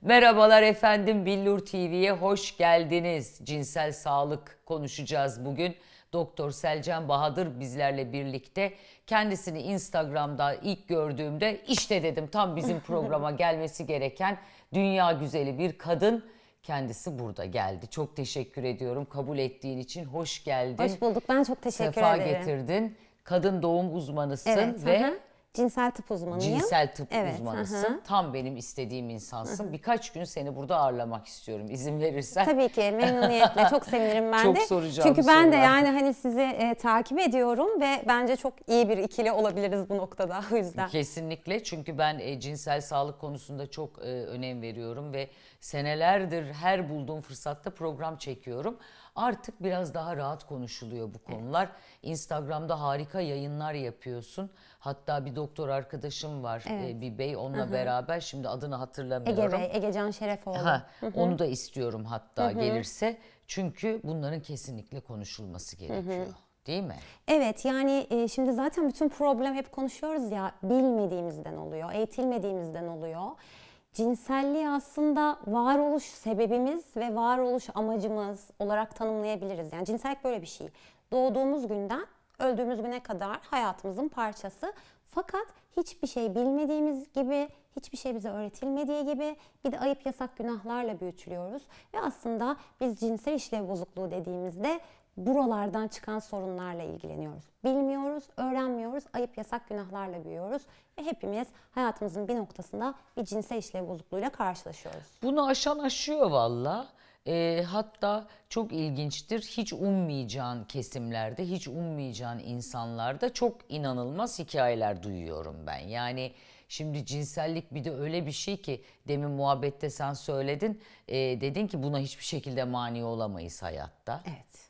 Merhabalar efendim Billur TV'ye hoş geldiniz. Cinsel sağlık konuşacağız bugün. Doktor Selcan Bahadır bizlerle birlikte. Kendisini Instagram'da ilk gördüğümde işte dedim tam bizim programa gelmesi gereken dünya güzeli bir kadın kendisi burada geldi. Çok teşekkür ediyorum kabul ettiğin için. Hoş geldin. Hoş bulduk. Ben çok teşekkür Sefa ederim. Sefa getirdin. Kadın doğum uzmanısın evet, ve hı. Cinsel tıp uzmanıyım. Cinsel tıp evet, uzmanısın. Hı. Tam benim istediğim insansın. Hı. Birkaç gün seni burada ağırlamak istiyorum izin verirsen. Tabii ki memnuniyetle çok sevinirim ben çok de. soracağım Çünkü ben de yani hani sizi e, takip ediyorum ve bence çok iyi bir ikili olabiliriz bu noktada o yüzden. Kesinlikle çünkü ben e, cinsel sağlık konusunda çok e, önem veriyorum ve senelerdir her bulduğum fırsatta program çekiyorum artık biraz daha rahat konuşuluyor bu konular. Evet. Instagram'da harika yayınlar yapıyorsun. Hatta bir doktor arkadaşım var e, evet. bir bey onunla Hı-hı. beraber şimdi adını hatırlamıyorum. Ege Bey, Egecan Şerefoğlu. Ha, onu da istiyorum hatta Hı-hı. gelirse. Çünkü bunların kesinlikle konuşulması gerekiyor. Hı-hı. Değil mi? Evet yani e, şimdi zaten bütün problem hep konuşuyoruz ya bilmediğimizden oluyor, eğitilmediğimizden oluyor cinselliği aslında varoluş sebebimiz ve varoluş amacımız olarak tanımlayabiliriz. Yani cinsellik böyle bir şey. Doğduğumuz günden öldüğümüz güne kadar hayatımızın parçası. Fakat hiçbir şey bilmediğimiz gibi, hiçbir şey bize öğretilmediği gibi bir de ayıp yasak günahlarla büyütülüyoruz. Ve aslında biz cinsel işlev bozukluğu dediğimizde buralardan çıkan sorunlarla ilgileniyoruz. Bilmiyoruz, öğrenmiyoruz, ayıp yasak günahlarla büyüyoruz ve hepimiz hayatımızın bir noktasında bir cinsel işlev bozukluğuyla karşılaşıyoruz. Bunu aşan aşıyor valla. E, hatta çok ilginçtir hiç ummayacağın kesimlerde, hiç ummayacağın insanlarda çok inanılmaz hikayeler duyuyorum ben. Yani şimdi cinsellik bir de öyle bir şey ki demin muhabbette sen söyledin, e, dedin ki buna hiçbir şekilde mani olamayız hayatta. Evet.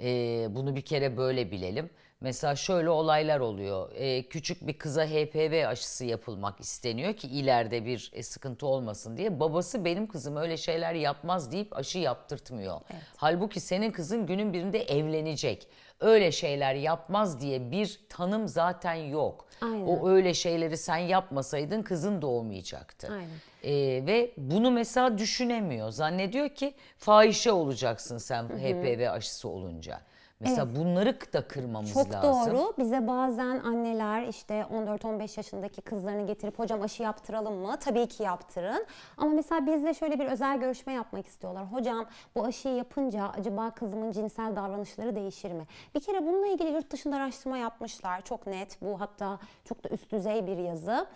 E, bunu bir kere böyle bilelim. Mesela şöyle olaylar oluyor. E, küçük bir kıza HPV aşısı yapılmak isteniyor ki ileride bir e, sıkıntı olmasın diye. Babası benim kızım öyle şeyler yapmaz deyip aşı yaptırtmıyor. Evet. Halbuki senin kızın günün birinde evlenecek öyle şeyler yapmaz diye bir tanım zaten yok. Aynen. O öyle şeyleri sen yapmasaydın kızın doğmayacaktı. Aynen. Ee, ve bunu mesela düşünemiyor. Zannediyor ki fahişe olacaksın sen HPV aşısı olunca. Mesela evet. bunları da kırmamız Çok lazım. Çok doğru. Bize bazen anneler işte 14-15 yaşındaki kızlarını getirip hocam aşı yaptıralım mı? Tabii ki yaptırın. Ama mesela bizle şöyle bir özel görüşme yapmak istiyorlar. Hocam bu aşıyı yapınca acaba kızımın cinsel davranışları değişir mi? Bir kere bununla ilgili yurt dışında araştırma yapmışlar. Çok net. Bu hatta çok da üst düzey bir yazı.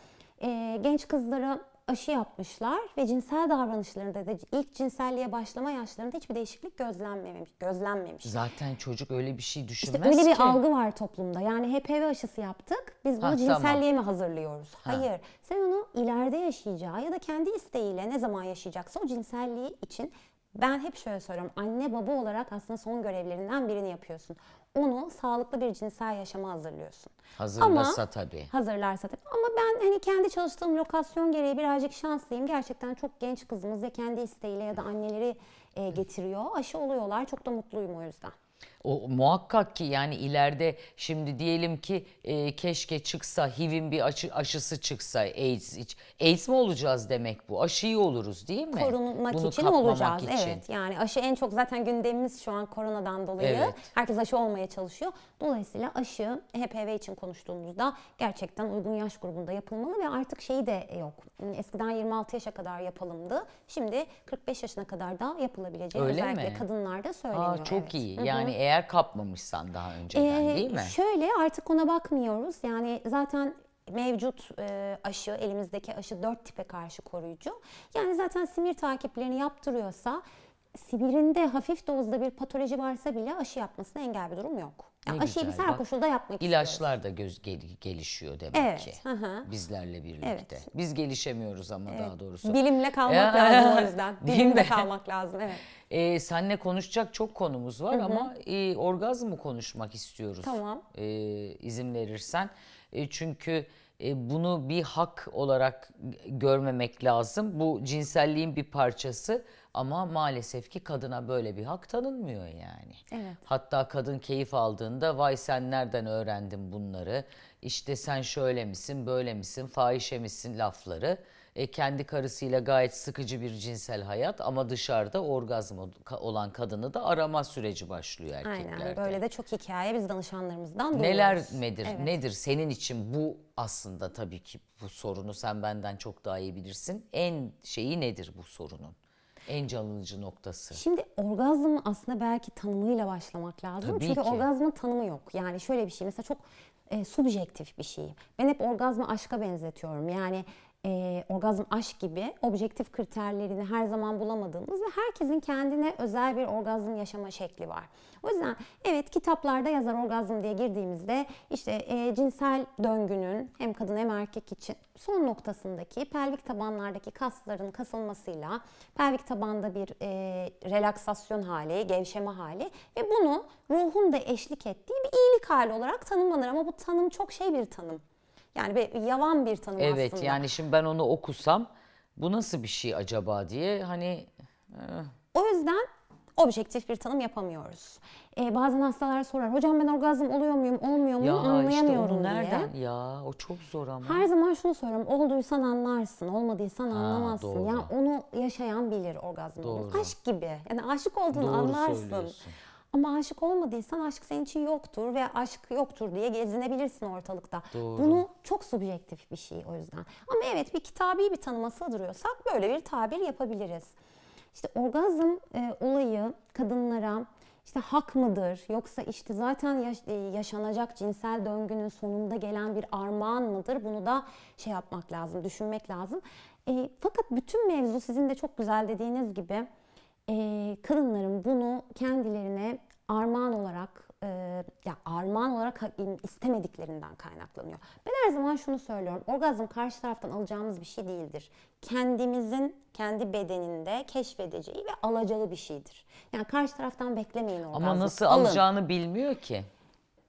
Ee, genç kızları aşı yapmışlar ve cinsel davranışlarında da ilk cinselliğe başlama yaşlarında hiçbir değişiklik gözlenmemiş. gözlenmemiş. Zaten çocuk öyle bir şey düşünmez işte öyle bir algı var toplumda. Yani HPV aşısı yaptık. Biz bunu ha, cinselliğe tamam. mi hazırlıyoruz? Ha. Hayır. Sen onu ileride yaşayacağı ya da kendi isteğiyle ne zaman yaşayacaksa o cinselliği için ben hep şöyle soruyorum Anne baba olarak aslında son görevlerinden birini yapıyorsun onu sağlıklı bir cinsel yaşama hazırlıyorsun. Hazırlarsa tabii. Hazırlarsa tabii. Ama ben hani kendi çalıştığım lokasyon gereği birazcık şanslıyım. Gerçekten çok genç kızımız ya kendi isteğiyle ya da anneleri e, getiriyor. Aşı oluyorlar. Çok da mutluyum o yüzden. O, muhakkak ki yani ileride şimdi diyelim ki e, keşke çıksa HIV'in bir aşı, aşısı çıksa AIDS hiç, AIDS mi olacağız demek bu? Aşıyı oluruz değil mi? Korunmak Bunu için olacağız. Için. Evet. Yani aşı en çok zaten gündemimiz şu an koronadan dolayı. Evet. Herkes aşı olmaya çalışıyor. Dolayısıyla aşı HPV için konuştuğumuzda gerçekten uygun yaş grubunda yapılmalı ve artık şeyi de yok. Eskiden 26 yaşa kadar yapalımdı. Şimdi 45 yaşına kadar da yapılabileceği Öyle özellikle mi? kadınlarda söyleniyor. Aa, çok evet. iyi. Yani Hı-hı. eğer eğer kapmamışsan daha önceden ee, değil mi? Şöyle artık ona bakmıyoruz. Yani zaten mevcut e, aşı, elimizdeki aşı dört tipe karşı koruyucu. Yani zaten simir takiplerini yaptırıyorsa Sibirinde hafif dozda bir patoloji varsa bile aşı yapmasına engel bir durum yok. yani aşıyı biz her koşulda yapmak İlaçlar da göz gel, gelişiyor demek evet, ki. Hı. Bizlerle birlikte. Evet. Biz gelişemiyoruz ama evet. daha doğrusu. Bilimle kalmak lazım o yüzden. Bilimle kalmak lazım evet. Ee, senle konuşacak çok konumuz var Hı-hı. ama e, orgazmı konuşmak istiyoruz. Tamam. E, izin verirsen. E, çünkü e, bunu bir hak olarak görmemek lazım. Bu cinselliğin bir parçası ama maalesef ki kadına böyle bir hak tanınmıyor yani. Evet. Hatta kadın keyif aldığında vay sen nereden öğrendin bunları? İşte sen şöyle misin, böyle misin, fahişe misin lafları e, kendi karısıyla gayet sıkıcı bir cinsel hayat ama dışarıda orgazm olan kadını da arama süreci başlıyor erkeklerde. Aynen böyle de çok hikaye biz danışanlarımızdan duyuyoruz. Neler nedir, evet. nedir senin için bu aslında tabii ki bu sorunu sen benden çok daha iyi bilirsin. En şeyi nedir bu sorunun? En canlıcı noktası. Şimdi orgazm aslında belki tanımıyla başlamak lazım. Tabii Çünkü ki. orgazmın tanımı yok. Yani şöyle bir şey mesela çok e, subjektif bir şey. Ben hep orgazmı aşka benzetiyorum. Yani e, orgazm aşk gibi objektif kriterlerini her zaman bulamadığımız ve herkesin kendine özel bir orgazm yaşama şekli var. O yüzden evet kitaplarda yazar orgazm diye girdiğimizde işte e, cinsel döngünün hem kadın hem erkek için son noktasındaki pelvik tabanlardaki kasların kasılmasıyla pelvik tabanda bir e, relaksasyon hali, gevşeme hali ve bunu ruhun da eşlik ettiği bir iyilik hali olarak tanımlanır ama bu tanım çok şey bir tanım yani bir, yavan bir tanım evet, aslında. Evet yani şimdi ben onu okusam bu nasıl bir şey acaba diye hani... E... O yüzden objektif bir tanım yapamıyoruz. Ee, bazen hastalar sorar, hocam ben orgazm oluyor muyum, olmuyor muyum ya anlayamıyorum işte nereden? diye. Ya o çok zor ama. Her zaman şunu sorarım, olduysan anlarsın, olmadıysan ha, anlamazsın. Doğru. Yani onu yaşayan bilir orgazm. Doğru. Aşk gibi, yani aşık olduğunu doğru anlarsın. Ama aşık olmadıysan aşk senin için yoktur ve aşk yoktur diye gezinebilirsin ortalıkta. Doğru. Bunu çok subjektif bir şey o yüzden. Ama evet bir kitabi bir tanıma sığdırıyorsak böyle bir tabir yapabiliriz. İşte orgazm e, olayı kadınlara işte hak mıdır yoksa işte zaten yaş- e, yaşanacak cinsel döngünün sonunda gelen bir armağan mıdır? Bunu da şey yapmak lazım, düşünmek lazım. E, fakat bütün mevzu sizin de çok güzel dediğiniz gibi e, kadınların bunu kendilerine armağan olarak e, ya armağan olarak istemediklerinden kaynaklanıyor. Ben her zaman şunu söylüyorum. Orgazm karşı taraftan alacağımız bir şey değildir. Kendimizin kendi bedeninde keşfedeceği ve alacağı bir şeydir. Yani karşı taraftan beklemeyin orgazmı. Ama nasıl Alın. alacağını bilmiyor ki.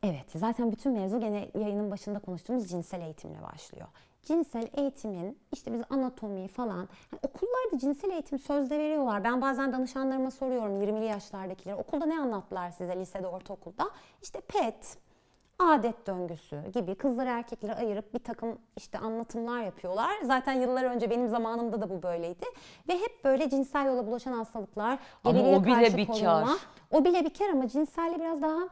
Evet zaten bütün mevzu gene yayının başında konuştuğumuz cinsel eğitimle başlıyor cinsel eğitimin işte biz anatomi falan yani okullarda cinsel eğitim sözde veriyorlar. Ben bazen danışanlarıma soruyorum 20'li yaşlardakilere okulda ne anlattılar size lisede ortaokulda? İşte PET, adet döngüsü gibi kızları erkekleri ayırıp bir takım işte anlatımlar yapıyorlar. Zaten yıllar önce benim zamanımda da bu böyleydi. Ve hep böyle cinsel yola bulaşan hastalıklar, gebeliğe karşı korunma. O bile bir kar ama cinselle biraz daha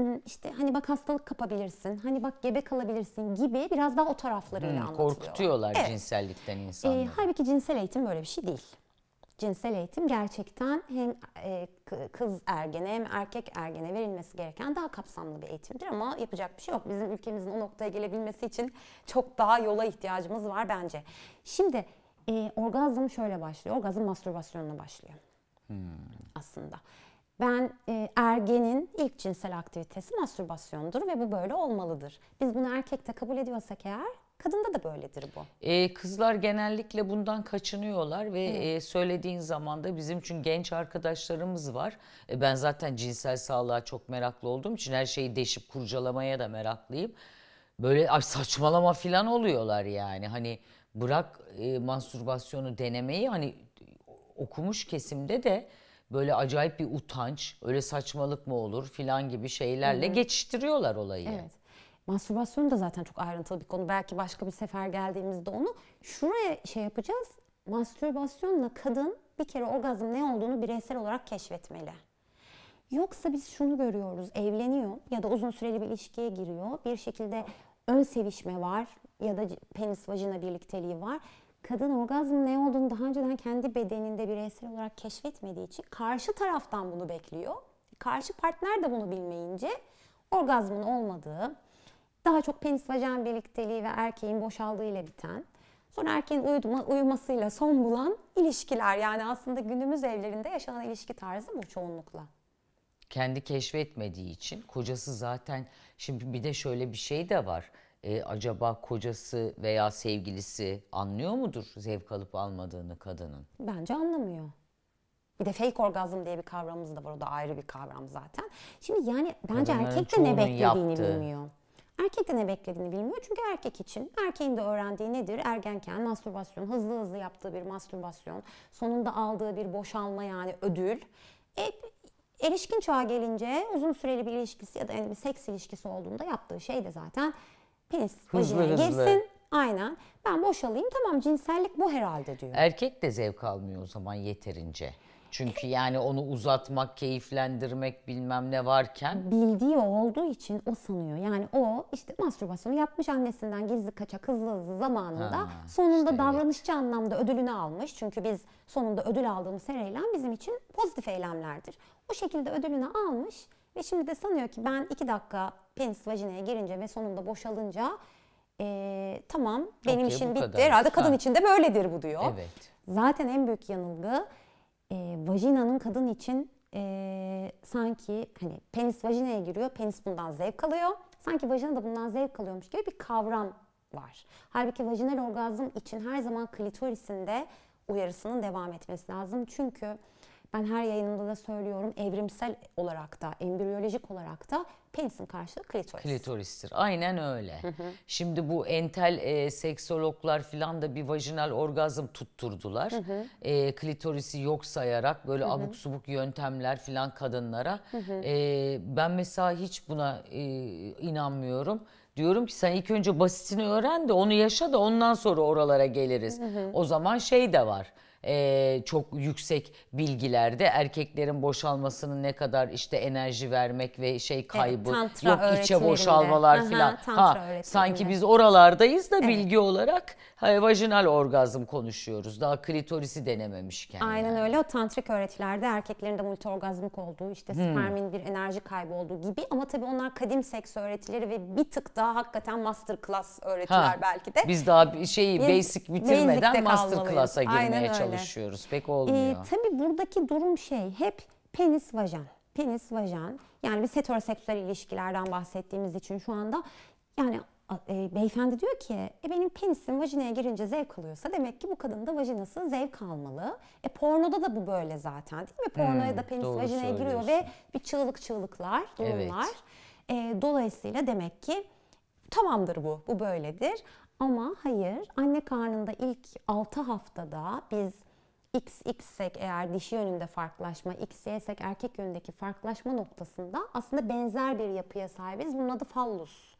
Iı, işte hani bak hastalık kapabilirsin, hani bak gebe kalabilirsin gibi biraz daha o taraflarıyla hmm, anlatılıyor. Korkutuyorlar evet. cinsellikten ee, insanları. E, halbuki cinsel eğitim böyle bir şey değil. Cinsel eğitim gerçekten hem e, kız ergene hem erkek ergene verilmesi gereken daha kapsamlı bir eğitimdir ama yapacak bir şey yok. Bizim ülkemizin o noktaya gelebilmesi için çok daha yola ihtiyacımız var bence. Şimdi e, orgazm şöyle başlıyor, orgazm mastürbasyonla başlıyor hmm. aslında. Ben e, ergenin ilk cinsel aktivitesi mastürbasyondur ve bu böyle olmalıdır. Biz bunu erkekte kabul ediyorsak eğer kadında da böyledir bu. Ee, kızlar genellikle bundan kaçınıyorlar ve e, söylediğin zaman da bizim için genç arkadaşlarımız var. E, ben zaten cinsel sağlığa çok meraklı olduğum için her şeyi deşip kurcalamaya da meraklıyım. Böyle ay saçmalama falan oluyorlar yani. Hani bırak e, mastürbasyonu denemeyi hani e, okumuş kesimde de böyle acayip bir utanç, öyle saçmalık mı olur filan gibi şeylerle geçiştiriyorlar olayı. Evet. Mastürbasyon da zaten çok ayrıntılı bir konu. Belki başka bir sefer geldiğimizde onu şuraya şey yapacağız. Mastürbasyonla kadın bir kere orgazm ne olduğunu bireysel olarak keşfetmeli. Yoksa biz şunu görüyoruz. Evleniyor ya da uzun süreli bir ilişkiye giriyor. Bir şekilde ön sevişme var ya da penis vajina birlikteliği var kadın orgazm ne olduğunu daha önceden kendi bedeninde bireysel olarak keşfetmediği için karşı taraftan bunu bekliyor. Karşı partner de bunu bilmeyince orgazmın olmadığı, daha çok penis vajen birlikteliği ve erkeğin boşaldığı ile biten, sonra erkeğin uyuma, uyumasıyla son bulan ilişkiler. Yani aslında günümüz evlerinde yaşanan ilişki tarzı bu çoğunlukla. Kendi keşfetmediği için kocası zaten şimdi bir de şöyle bir şey de var e, acaba kocası veya sevgilisi anlıyor mudur zevk alıp almadığını kadının? Bence anlamıyor. Bir de fake orgazm diye bir kavramımız da var. O da ayrı bir kavram zaten. Şimdi yani bence Kadınların erkek de ne beklediğini yaptığı. bilmiyor. Erkek de ne beklediğini bilmiyor. Çünkü erkek için erkeğin de öğrendiği nedir? Ergenken mastürbasyon, hızlı hızlı yaptığı bir mastürbasyon, sonunda aldığı bir boşalma yani ödül. E, erişkin çağa gelince uzun süreli bir ilişkisi ya da yani bir seks ilişkisi olduğunda yaptığı şey de zaten penis hızlı hızlı. girsin. Aynen. Ben boşalayım tamam cinsellik bu herhalde diyor. Erkek de zevk almıyor o zaman yeterince. Çünkü yani onu uzatmak, keyiflendirmek bilmem ne varken. Bildiği olduğu için o sanıyor. Yani o işte mastürbasyonu yapmış annesinden gizli kaçak hızlı hızlı zamanında. Ha, sonunda işte davranışçı evet. anlamda ödülünü almış. Çünkü biz sonunda ödül aldığımız her eylem bizim için pozitif eylemlerdir. O şekilde ödülünü almış ve şimdi de sanıyor ki ben iki dakika penis vajinaya girince ve sonunda boşalınca e, tamam benim okay, işim bitti. Kadar. Herhalde kadın ha. için de böyledir bu diyor. Evet. Zaten en büyük yanılgı e, vajinanın kadın için e, sanki hani penis vajinaya giriyor, penis bundan zevk alıyor. Sanki vajina da bundan zevk alıyormuş gibi bir kavram var. Halbuki vajinal orgazm için her zaman klitorisinde uyarısının devam etmesi lazım. Çünkü ben her yayınımda da söylüyorum evrimsel olarak da, embriyolojik olarak da penisin karşılığı klitoris. Klitoristir. Aynen öyle. Hı hı. Şimdi bu entel e, seksologlar filan da bir vajinal orgazm tutturdular. Hı hı. E, klitorisi yok sayarak böyle hı hı. abuk subuk yöntemler filan kadınlara. Hı hı. E, ben mesela hiç buna e, inanmıyorum. Diyorum ki sen ilk önce basitini öğren de onu yaşa da ondan sonra oralara geliriz. Hı hı. O zaman şey de var e, çok yüksek bilgilerde erkeklerin boşalmasının ne kadar işte enerji vermek ve şey kaybı evet, yok içe boşalmalar filan Ha, sanki biz oralardayız da evet. bilgi olarak Hayır, vajinal orgazm konuşuyoruz. Daha klitorisi denememişken. Aynen yani. öyle. O tantrik öğretilerde erkeklerin de multiorgazmik olduğu, işte hmm. spermin bir enerji kaybı olduğu gibi. Ama tabii onlar kadim seks öğretileri ve bir tık daha hakikaten master class öğretiler ha, belki de. Biz daha şey basic bitirmeden master class'a girmeye çalışıyoruz. Pek ee, olmuyor. Ee, tabii buradaki durum şey hep penis vajen Penis vajen Yani biz heteroseksüel ilişkilerden bahsettiğimiz için şu anda yani e, beyefendi diyor ki e, benim penisim vajinaya girince zevk alıyorsa demek ki bu kadın da vajinası zevk almalı. E pornoda da bu böyle zaten değil mi? Pornoya hmm, da penis vajinaya giriyor ve bir çığlık çığlıklar, durumlar. Evet. E, dolayısıyla demek ki tamamdır bu, bu böyledir. Ama hayır anne karnında ilk 6 haftada biz XX'sek eğer dişi yönünde farklılaşma, XY'sek erkek yönündeki farklılaşma noktasında aslında benzer bir yapıya sahibiz. Bunun adı fallus.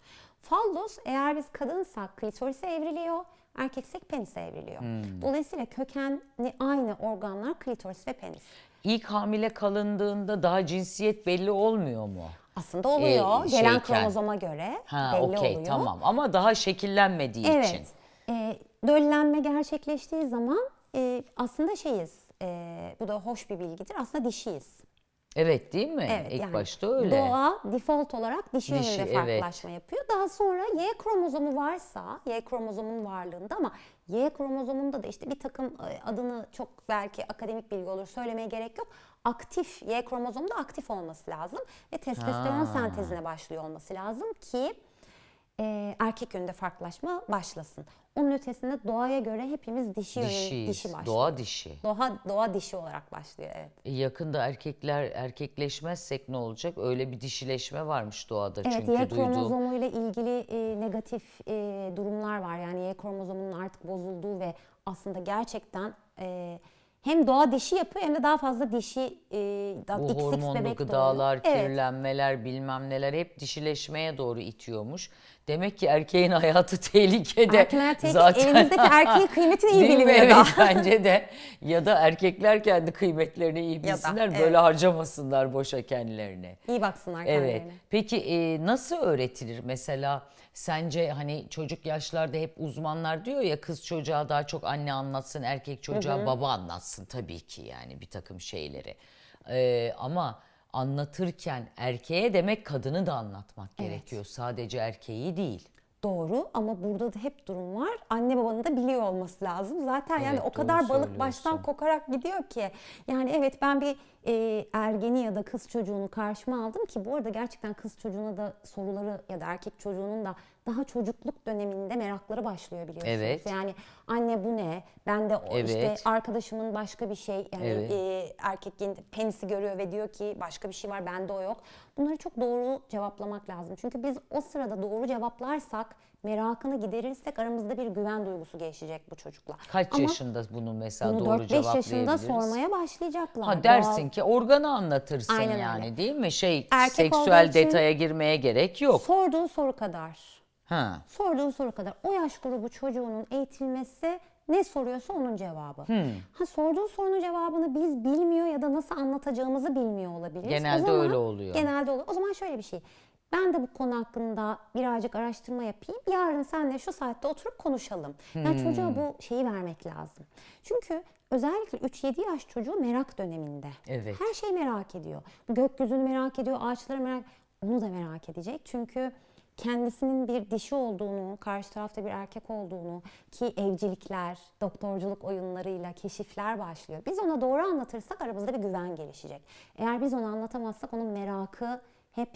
Fallos eğer biz kadınsak klitorise evriliyor, erkeksek penise evriliyor. Hmm. Dolayısıyla kökenli aynı organlar klitoris ve penis. İlk hamile kalındığında daha cinsiyet belli olmuyor mu? Aslında oluyor. Ee, Gelen kromozoma göre ha, belli okay, oluyor. Tamam ama daha şekillenmediği evet. için. Evet. Döllenme gerçekleştiği zaman e, aslında şeyiz. E, bu da hoş bir bilgidir. Aslında dişiyiz. Evet değil mi? Evet, İlk yani başta öyle. Doğa default olarak dişi, dişi yönünde farklılaşma evet. yapıyor. Daha sonra Y kromozomu varsa, Y kromozomun varlığında ama Y kromozomunda da işte bir takım e, adını çok belki akademik bilgi olur söylemeye gerek yok. Aktif, Y kromozomunda aktif olması lazım ve testosteron ha. sentezine başlıyor olması lazım ki e, erkek yönünde farklılaşma başlasın. Onun ötesinde doğaya göre hepimiz dişi yönü, dişi başlıyor. Doğa dişi. Doğa, doğa dişi olarak başlıyor evet. E, yakında erkekler erkekleşmezsek ne olacak? Öyle bir dişileşme varmış doğada evet, çünkü Y kromozomu ile ilgili e, negatif e, durumlar var. Yani Y kromozomunun artık bozulduğu ve aslında gerçekten... E, hem doğa dişi yapıyor hem de daha fazla dişi e, daha Bu XX hormonlu bebek gıdalar, doğuyor. kirlenmeler evet. bilmem neler hep dişileşmeye doğru itiyormuş. Demek ki erkeğin hayatı tehlikede. Erkekler tehlike, zaten elimizdeki erkeğin kıymetini iyi bilin evet da. bence de. Ya da erkekler kendi kıymetlerini iyi bilsinler. Da, evet. Böyle harcamasınlar boşa kendilerini. İyi baksınlar kendilerine. Evet. Peki e, nasıl öğretilir mesela? Sence hani çocuk yaşlarda hep uzmanlar diyor ya kız çocuğa daha çok anne anlatsın, erkek çocuğa Hı-hı. baba anlatsın tabii ki yani bir takım şeyleri. E, ama anlatırken erkeğe demek kadını da anlatmak evet. gerekiyor. Sadece erkeği değil. Doğru ama burada da hep durum var. Anne babanın da biliyor olması lazım. Zaten evet, yani o kadar balık baştan kokarak gidiyor ki. Yani evet ben bir e, ergeni ya da kız çocuğunu karşıma aldım ki bu arada gerçekten kız çocuğuna da soruları ya da erkek çocuğunun da daha çocukluk döneminde merakları başlıyor biliyorsunuz. Evet. Yani anne bu ne? Ben de o evet. işte arkadaşımın başka bir şey yani evet. e, erkek penisi görüyor ve diyor ki başka bir şey var bende o yok. Bunları çok doğru cevaplamak lazım. Çünkü biz o sırada doğru cevaplarsak merakını giderirsek aramızda bir güven duygusu gelişecek bu çocukla. Kaç Ama yaşında bunu mesela bunu doğru 4-5 yaşında sormaya başlayacaklar. Ha dersin Doğal... ki organı anlatırsın Aynen yani öyle. değil mi? Şey Erkek seksüel detaya girmeye gerek yok. Sorduğun soru kadar. Ha. Sorduğun soru kadar. O yaş grubu çocuğunun eğitilmesi ne soruyorsa onun cevabı. Hmm. Ha sorduğun sorunun cevabını biz bilmiyor ya da nasıl anlatacağımızı bilmiyor olabiliriz. Genelde o zaman, öyle oluyor. Genelde oluyor. O zaman şöyle bir şey. Ben de bu konu hakkında birazcık araştırma yapayım. Yarın senle şu saatte oturup konuşalım. Yani hmm. çocuğa bu şeyi vermek lazım. Çünkü özellikle 3-7 yaş çocuğu merak döneminde. Evet. Her şeyi merak ediyor. Gökyüzünü merak ediyor, ağaçları merak onu da merak edecek. Çünkü kendisinin bir dişi olduğunu, karşı tarafta bir erkek olduğunu ki evcilikler, doktorculuk oyunlarıyla keşifler başlıyor. Biz ona doğru anlatırsak aramızda bir güven gelişecek. Eğer biz onu anlatamazsak onun merakı hep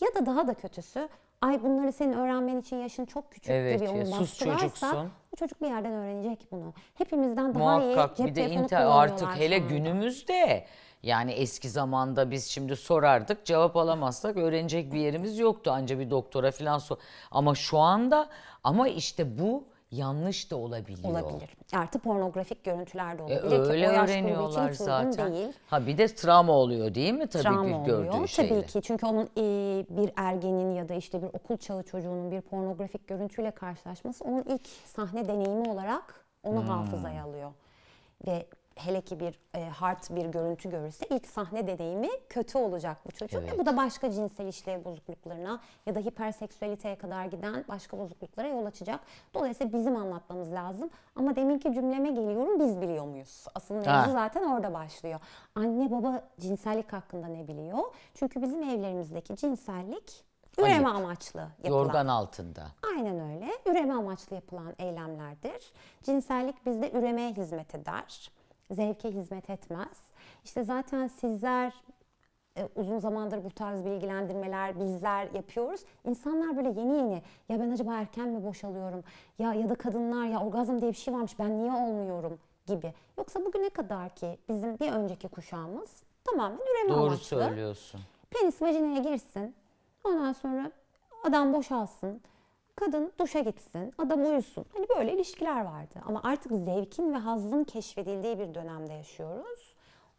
ya da daha da kötüsü ay bunları senin öğrenmen için yaşın çok küçük evet, gibi onu sus çocuksun. Bu çocuk bir yerden öğrenecek bunu. Hepimizden daha Muhakkak, iyi cep bir de inter artık hele günümüzde yani eski zamanda biz şimdi sorardık cevap alamazsak öğrenecek bir yerimiz yoktu anca bir doktora falan sor. Ama şu anda ama işte bu yanlış da olabiliyor. Olabilir. Artı pornografik görüntüler de e, olabilir. E, öyle ki, öğreniyorlar zaten. Değil. Ha bir de travma oluyor değil mi tabii travma ki gördüğü oluyor. Tabii ki çünkü onun e, bir ergenin ya da işte bir okul çağı çocuğunun bir pornografik görüntüyle karşılaşması onun ilk sahne deneyimi olarak onu hmm. hafızaya alıyor. Ve hele ki bir e, hard bir görüntü görürse ilk sahne deneyimi kötü olacak bu çocuğun. Evet. Ve bu da başka cinsel işlev bozukluklarına ya da hiperseksüeliteye kadar giden başka bozukluklara yol açacak. Dolayısıyla bizim anlatmamız lazım. Ama deminki cümleme geliyorum biz biliyor muyuz? Aslında mevzu zaten orada başlıyor. Anne baba cinsellik hakkında ne biliyor? Çünkü bizim evlerimizdeki cinsellik Üreme Ayıp. amaçlı yapılan. Yorgan altında. Aynen öyle. Üreme amaçlı yapılan eylemlerdir. Cinsellik bizde üremeye hizmet eder zevke hizmet etmez. İşte zaten sizler e, uzun zamandır bu tarz bilgilendirmeler bizler yapıyoruz. İnsanlar böyle yeni yeni ya ben acaba erken mi boşalıyorum ya ya da kadınlar ya orgazm diye bir şey varmış ben niye olmuyorum gibi. Yoksa bugüne kadar ki bizim bir önceki kuşağımız tamamen üreme Doğru amaçlı. söylüyorsun. Penis vajinaya girsin. Ondan sonra adam boşalsın. Kadın duşa gitsin, adam uyusun. Hani böyle ilişkiler vardı. Ama artık zevkin ve hazın keşfedildiği bir dönemde yaşıyoruz.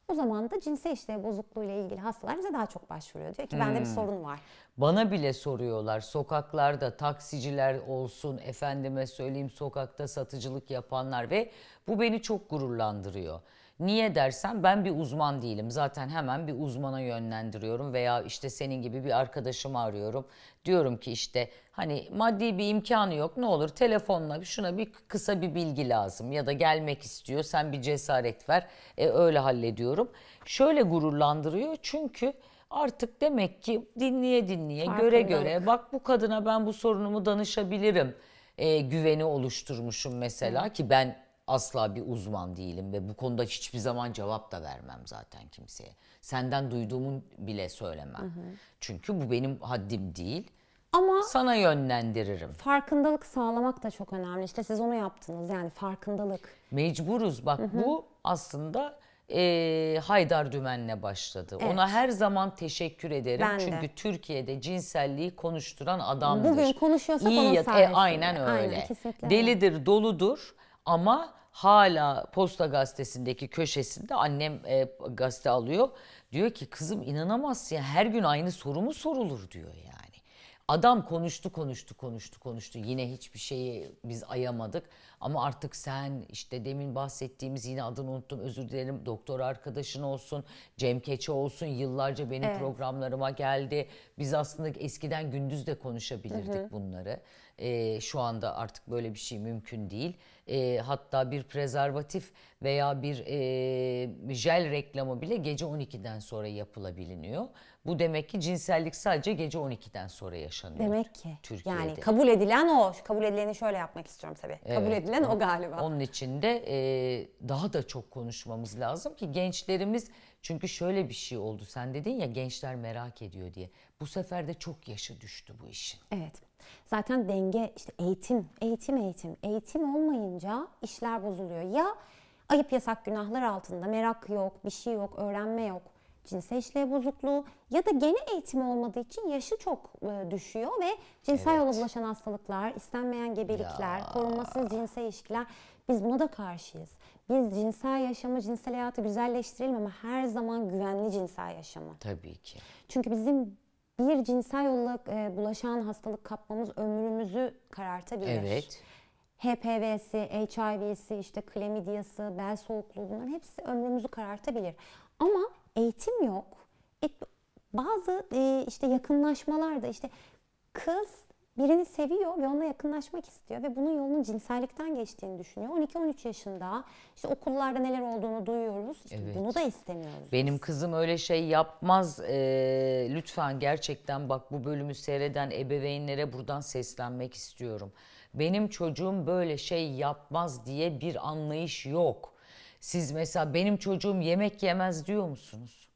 O zaman da cinsel işlev bozukluğuyla ilgili hastalar bize daha çok başvuruyor. Diyor ki bende bir hmm. sorun var. Bana bile soruyorlar. Sokaklarda taksiciler olsun, efendime söyleyeyim sokakta satıcılık yapanlar ve bu beni çok gururlandırıyor. Niye dersen ben bir uzman değilim. Zaten hemen bir uzmana yönlendiriyorum veya işte senin gibi bir arkadaşımı arıyorum. Diyorum ki işte hani maddi bir imkanı yok ne olur telefonla şuna bir kısa bir bilgi lazım ya da gelmek istiyor sen bir cesaret ver. E, öyle hallediyorum. Şöyle gururlandırıyor çünkü artık demek ki dinleye dinleye göre göre bak bu kadına ben bu sorunumu danışabilirim e, güveni oluşturmuşum mesela ki ben asla bir uzman değilim ve bu konuda hiçbir zaman cevap da vermem zaten kimseye. Senden duyduğumun bile söylemem. Hı hı. Çünkü bu benim haddim değil. Ama sana yönlendiririm. Farkındalık sağlamak da çok önemli. İşte siz onu yaptınız yani farkındalık. Mecburuz bak hı hı. bu aslında e, Haydar Dümen'le başladı. Evet. Ona her zaman teşekkür ederim. Ben Çünkü de. Türkiye'de cinselliği konuşturan adamdır. Bugün konuşuyorsak İyi onun e, sayesinde. E, aynen öyle. Aynen, Delidir, doludur ama hala Posta Gazetesi'ndeki köşesinde annem e, gazete alıyor. Diyor ki kızım inanamazsın ya her gün aynı soru mu sorulur diyor ya. Adam konuştu konuştu konuştu konuştu. Yine hiçbir şeyi biz ayamadık. Ama artık sen işte demin bahsettiğimiz yine adını unuttum özür dilerim doktor arkadaşın olsun. Cem Keçe olsun yıllarca benim evet. programlarıma geldi. Biz aslında eskiden gündüz de konuşabilirdik hı hı. bunları. Ee, şu anda artık böyle bir şey mümkün değil. Ee, hatta bir prezervatif veya bir e, jel reklamı bile gece 12'den sonra yapılabiliniyor. Bu demek ki cinsellik sadece gece 12'den sonra yaşanıyor. Demek ki. Türkiye'de. Yani kabul edilen o. Kabul edileni şöyle yapmak istiyorum tabii. Evet. Kabul edilen o galiba. Onun için de e, daha da çok konuşmamız lazım ki gençlerimiz çünkü şöyle bir şey oldu. Sen dedin ya gençler merak ediyor diye. Bu sefer de çok yaşı düştü bu işin. Evet. Zaten denge işte eğitim, eğitim, eğitim. Eğitim olmayınca işler bozuluyor. Ya ayıp yasak günahlar altında merak yok, bir şey yok, öğrenme yok cinsel işlev bozukluğu ya da gene eğitimi olmadığı için yaşı çok e, düşüyor ve cinsel evet. yolla bulaşan hastalıklar, istenmeyen gebelikler, ya. korunmasız cinsel ilişkiler biz buna da karşıyız. Biz cinsel yaşamı, cinsel hayatı güzelleştirelim ama her zaman güvenli cinsel yaşamı. Tabii ki. Çünkü bizim bir cinsel yolla e, bulaşan hastalık kapmamız ömrümüzü karartabilir. Evet. HPV'si, HIV'si, işte klamidiyası, bel soğukluğu bunların hepsi ömrümüzü karartabilir. Ama eğitim yok. E, bazı e, işte yakınlaşmalar da işte kız birini seviyor ve onunla yakınlaşmak istiyor ve bunun yolunun cinsellikten geçtiğini düşünüyor. 12-13 yaşında işte okullarda neler olduğunu duyuyoruz. İşte evet. Bunu da istemiyoruz. Benim biz. kızım öyle şey yapmaz. Ee, lütfen gerçekten bak bu bölümü seyreden ebeveynlere buradan seslenmek istiyorum. Benim çocuğum böyle şey yapmaz diye bir anlayış yok. Siz mesela benim çocuğum yemek yemez diyor musunuz?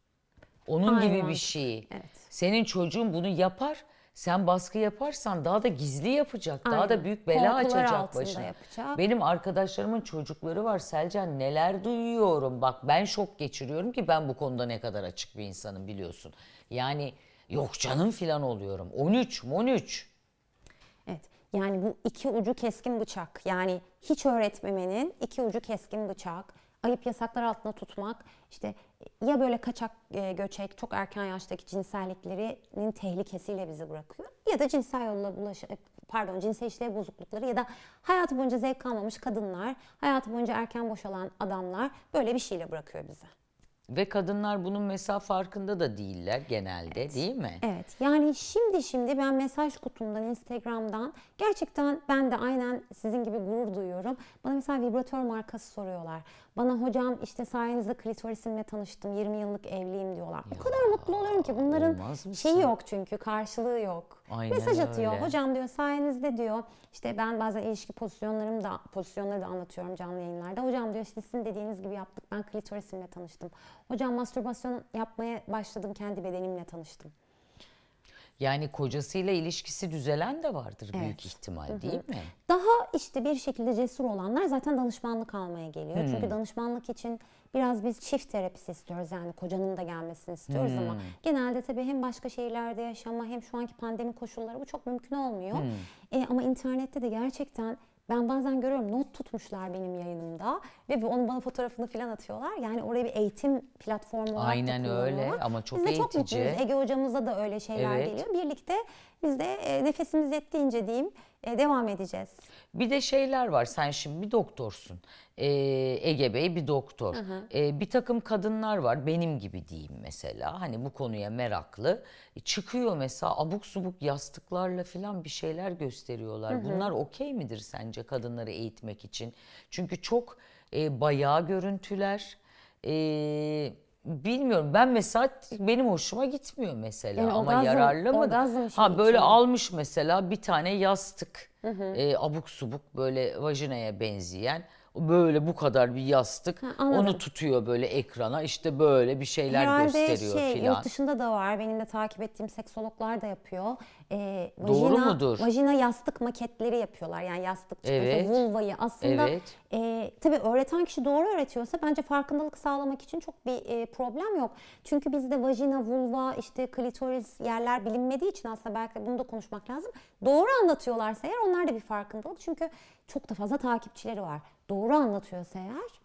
Onun Aynen. gibi bir şeyi. Evet. Senin çocuğun bunu yapar. Sen baskı yaparsan daha da gizli yapacak. Aynen. Daha da büyük bela Korkular açacak başına. Yapacak. Benim arkadaşlarımın çocukları var. Selcan neler duyuyorum. Bak ben şok geçiriyorum ki ben bu konuda ne kadar açık bir insanım biliyorsun. Yani yok canım filan oluyorum. 13, 13. Evet. Yani bu iki ucu keskin bıçak. Yani hiç öğretmemenin iki ucu keskin bıçak ayıp yasaklar altında tutmak, işte e, ya böyle kaçak e, göçek, çok erken yaştaki cinselliklerinin tehlikesiyle bizi bırakıyor ya da cinsel yolla bulaşı, e, pardon cinsel işlev bozuklukları ya da hayatı boyunca zevk almamış kadınlar, hayatı boyunca erken boşalan adamlar böyle bir şeyle bırakıyor bizi. Ve kadınlar bunun mesela farkında da değiller genelde evet. değil mi? Evet yani şimdi şimdi ben mesaj kutumdan Instagram'dan gerçekten ben de aynen sizin gibi gurur duyuyorum. Bana mesela vibratör markası soruyorlar. Bana hocam işte sayenizde klitorisimle tanıştım, 20 yıllık evliyim diyorlar. Ya. O kadar mutlu oluyorum ki bunların şeyi yok çünkü karşılığı yok. Aynen Mesaj atıyor. Öyle. Hocam diyor sayenizde diyor işte ben bazen ilişki pozisyonlarım da pozisyonları da anlatıyorum canlı yayınlarda. Hocam diyor işte sizin dediğiniz gibi yaptık. Ben klitorisimle tanıştım. Hocam mastürbasyon yapmaya başladım kendi bedenimle tanıştım. Yani kocasıyla ilişkisi düzelen de vardır evet. büyük ihtimal Hı-hı. değil mi? Daha işte bir şekilde cesur olanlar zaten danışmanlık almaya geliyor. Hı-hı. Çünkü hmm. danışmanlık için biraz biz çift terapisi istiyoruz. Yani kocanın da gelmesini istiyoruz Hı-hı. ama hmm. genelde tabii hem başka şehirlerde yaşama hem şu anki pandemi koşulları bu çok mümkün olmuyor. Hmm. E, ama internette de gerçekten ben bazen görüyorum not tutmuşlar benim yayınımda ve onun bana fotoğrafını falan atıyorlar. Yani oraya bir eğitim platformu olarak Aynen öyle ama çok Biz de çok eğitici. mutluyuz. Ege hocamıza da öyle şeyler Evet. geliyor. Birlikte biz de e, nefesimiz yettiğince diyeyim e, devam edeceğiz. Bir de şeyler var. Sen şimdi bir doktorsun. Ee, Ege Bey bir doktor. Hı hı. Ee, bir takım kadınlar var benim gibi diyeyim mesela. Hani bu konuya meraklı. E, çıkıyor mesela abuk subuk yastıklarla falan bir şeyler gösteriyorlar. Hı hı. Bunlar okey midir sence kadınları eğitmek için? Çünkü çok e, bayağı görüntüler... E, bilmiyorum ben mesela benim hoşuma gitmiyor mesela yani ama orgazm, yararlı mı? Ha böyle için. almış mesela bir tane yastık hı hı. E, abuk subuk böyle vajinaya benzeyen böyle bu kadar bir yastık. Ha, onu tutuyor böyle ekrana işte böyle bir şeyler Herhalde gösteriyor şey, filan. Yurt dışında da var benim de takip ettiğim seksologlar da yapıyor. Ee, vajina, Doğru mudur? Vajina yastık maketleri yapıyorlar yani yastık çıkıyor. Evet. Vulvayı aslında evet. e, tabii öğreten kişi doğru öğretiyorsa bence farkındalık sağlamak için çok bir e, problem yok. Çünkü bizde vajina, vulva işte klitoris yerler bilinmediği için aslında belki bunu da konuşmak lazım. Doğru anlatıyorlarsa eğer onlar da bir farkındalık çünkü çok da fazla takipçileri var doğru anlatıyorsa eğer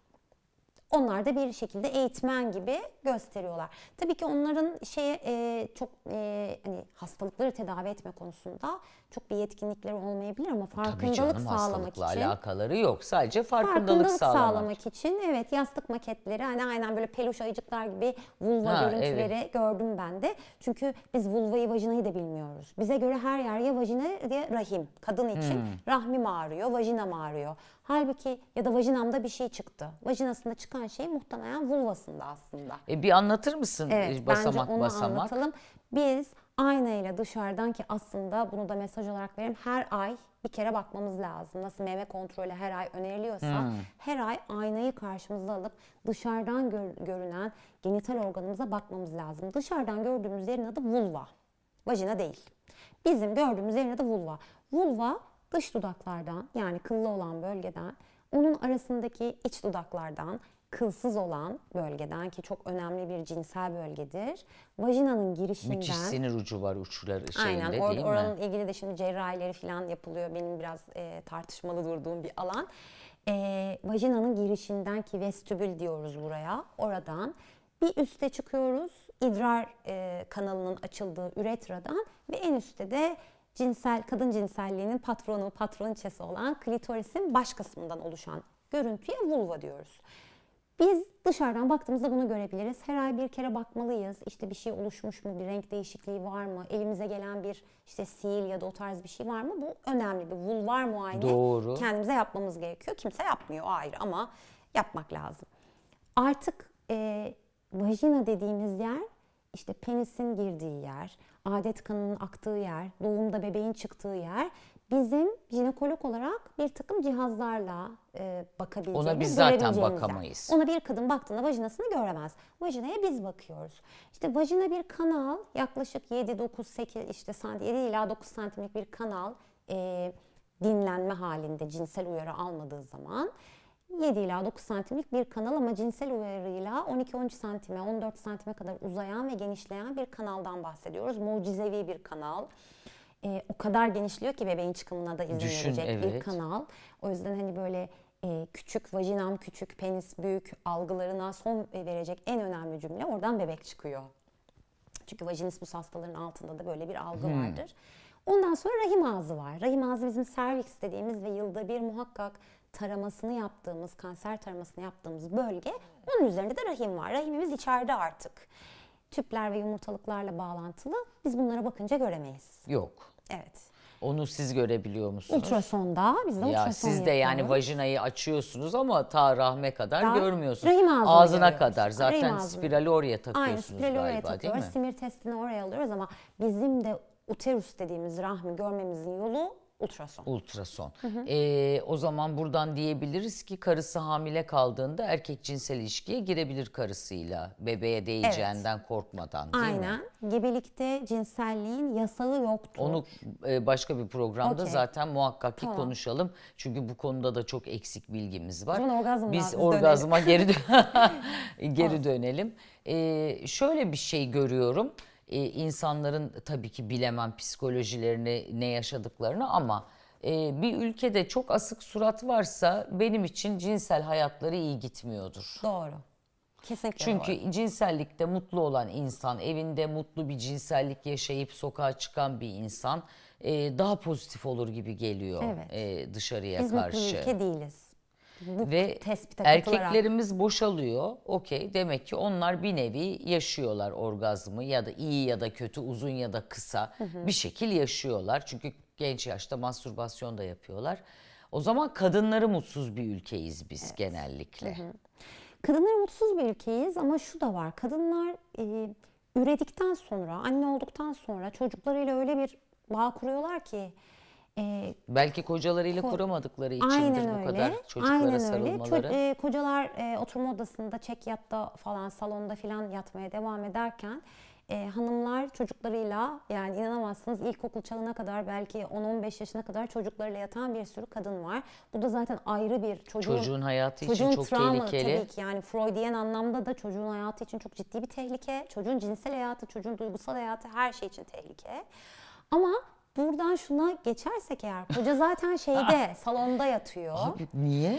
onlar da bir şekilde eğitmen gibi gösteriyorlar. Tabii ki onların şey e, çok e, hani hastalıkları tedavi etme konusunda çok bir yetkinlikleri olmayabilir ama farkındalık canım, sağlamak için. alakaları yok. Sadece farkındalık, farkındalık sağlamak. sağlamak için. Evet yastık maketleri hani aynen böyle peluş ayıcıklar gibi vulva ha, görüntüleri evet. gördüm ben de. Çünkü biz vulvayı vajinayı da bilmiyoruz. Bize göre her yer ya vajina ya rahim. Kadın için hmm. rahmim ağrıyor, vajinam ağrıyor. Halbuki ya da vajinamda bir şey çıktı. Vajinasında çıkan şey muhtemelen vulvasında aslında. E bir anlatır mısın evet, e, basamak bence onu basamak? Anlatalım. Biz aynayla dışarıdan ki aslında bunu da mesaj olarak veririm. Her ay bir kere bakmamız lazım. Nasıl meme kontrolü her ay öneriliyorsa hmm. her ay aynayı karşımıza alıp dışarıdan gör, görünen genital organımıza bakmamız lazım. Dışarıdan gördüğümüz yerin adı vulva. Vajina değil. Bizim gördüğümüz yerin adı vulva. Vulva dış dudaklardan yani kıllı olan bölgeden onun arasındaki iç dudaklardan kılsız olan bölgeden ki çok önemli bir cinsel bölgedir. Vajinanın girişinden... Müthiş sinir ucu var uçları şeyinde aynen, or- değil mi? Oranın ilgili de şimdi cerrahileri falan yapılıyor. Benim biraz e, tartışmalı durduğum bir alan. E, vajinanın girişinden ki vestibül diyoruz buraya. Oradan bir üste çıkıyoruz. İdrar e, kanalının açıldığı üretradan ve en üstte de cinsel kadın cinselliğinin patronu, patroniçesi olan klitorisin baş kısmından oluşan görüntüye vulva diyoruz. Biz dışarıdan baktığımızda bunu görebiliriz. Her ay bir kere bakmalıyız. İşte bir şey oluşmuş mu, bir renk değişikliği var mı, elimize gelen bir işte sil ya da o tarz bir şey var mı? Bu önemli bir vulvar muayene. Doğru. Kendimize yapmamız gerekiyor. Kimse yapmıyor ayrı ama yapmak lazım. Artık e, vajina dediğimiz yer işte penisin girdiği yer, adet kanının aktığı yer, doğumda bebeğin çıktığı yer bizim jinekolog olarak bir takım cihazlarla e, bakabileceğimiz, Ona biz zaten bakamayız. Ona bir kadın baktığında vajinasını göremez. Vajinaya biz bakıyoruz. İşte vajina bir kanal, yaklaşık 7-9-8 işte 7 ila 9 santimlik bir kanal e, dinlenme halinde cinsel uyarı almadığı zaman 7 ila 9 santimlik bir kanal ama cinsel uyarıyla 12-13 santime, 14 santime kadar uzayan ve genişleyen bir kanaldan bahsediyoruz. Mucizevi bir kanal e, o kadar genişliyor ki bebeğin çıkımına da izin Düşün, verecek evet. bir kanal. O yüzden hani böyle e, küçük vajinam küçük, penis büyük algılarına son verecek en önemli cümle oradan bebek çıkıyor. Çünkü vajinismus hastaların altında da böyle bir algı hmm. vardır. Ondan sonra rahim ağzı var. Rahim ağzı bizim serviks dediğimiz ve yılda bir muhakkak taramasını yaptığımız, kanser taramasını yaptığımız bölge. Onun üzerinde de rahim var. Rahimimiz içeride artık tüpler ve yumurtalıklarla bağlantılı. Biz bunlara bakınca göremeyiz. Yok. Evet. Onu siz görebiliyor musunuz? Ultrasonda. Biz de ya ultrason Siz de yapıyoruz. yani vajinayı açıyorsunuz ama ta rahme kadar Daha görmüyorsunuz. Rahim ağzına, ağzına kadar. Zaten spirali oraya takıyorsunuz Aynen, spirali galiba oraya takıyoruz. Simir testini oraya alıyoruz ama bizim de uterus dediğimiz rahmi görmemizin yolu Ultrason. Ultrason. Hı hı. Ee, o zaman buradan diyebiliriz ki karısı hamile kaldığında erkek cinsel ilişkiye girebilir karısıyla. Bebeğe değeceğinden evet. korkmadan değil Aynen. mi? Aynen. Gebelikte cinselliğin yasağı yoktur. Onu e, başka bir programda okay. zaten muhakkak ki tamam. konuşalım. Çünkü bu konuda da çok eksik bilgimiz var. Orgazm biz, biz orgazma dönelim. geri dö geri dönelim. Ee, şöyle bir şey görüyorum e, insanların tabii ki bilemem psikolojilerini ne yaşadıklarını ama e, bir ülkede çok asık surat varsa benim için cinsel hayatları iyi gitmiyordur. Doğru. Kesinlikle Çünkü doğru. cinsellikte mutlu olan insan, evinde mutlu bir cinsellik yaşayıp sokağa çıkan bir insan e, daha pozitif olur gibi geliyor Evet. e, dışarıya Biz mutlu karşı. bir ülke değiliz. Bu ve tespite erkeklerimiz boşalıyor. Okey demek ki onlar bir nevi yaşıyorlar orgazmı ya da iyi ya da kötü, uzun ya da kısa hı hı. bir şekil yaşıyorlar. Çünkü genç yaşta mastürbasyon da yapıyorlar. O zaman kadınları mutsuz bir ülkeyiz biz evet. genellikle. Hı hı. Kadınları mutsuz bir ülkeyiz ama şu da var. Kadınlar e, üredikten sonra, anne olduktan sonra çocuklarıyla öyle bir bağ kuruyorlar ki e, Belki kocalarıyla ko- kuramadıkları içindir bu kadar çocuklara aynen sarılmaları. Ço- e, kocalar e, oturma odasında, çek yatta falan, salonda falan yatmaya devam ederken e, hanımlar çocuklarıyla yani inanamazsınız ilkokul çağına kadar belki 10-15 yaşına kadar çocuklarıyla yatan bir sürü kadın var. Bu da zaten ayrı bir çocuğun, çocuğun hayatı çocuğun için çok travma, tehlikeli. Tabii ki yani Freudiyen anlamda da çocuğun hayatı için çok ciddi bir tehlike. Çocuğun cinsel hayatı, çocuğun duygusal hayatı her şey için tehlike. Ama Buradan şuna geçersek eğer koca zaten şeyde salonda yatıyor. Abi niye?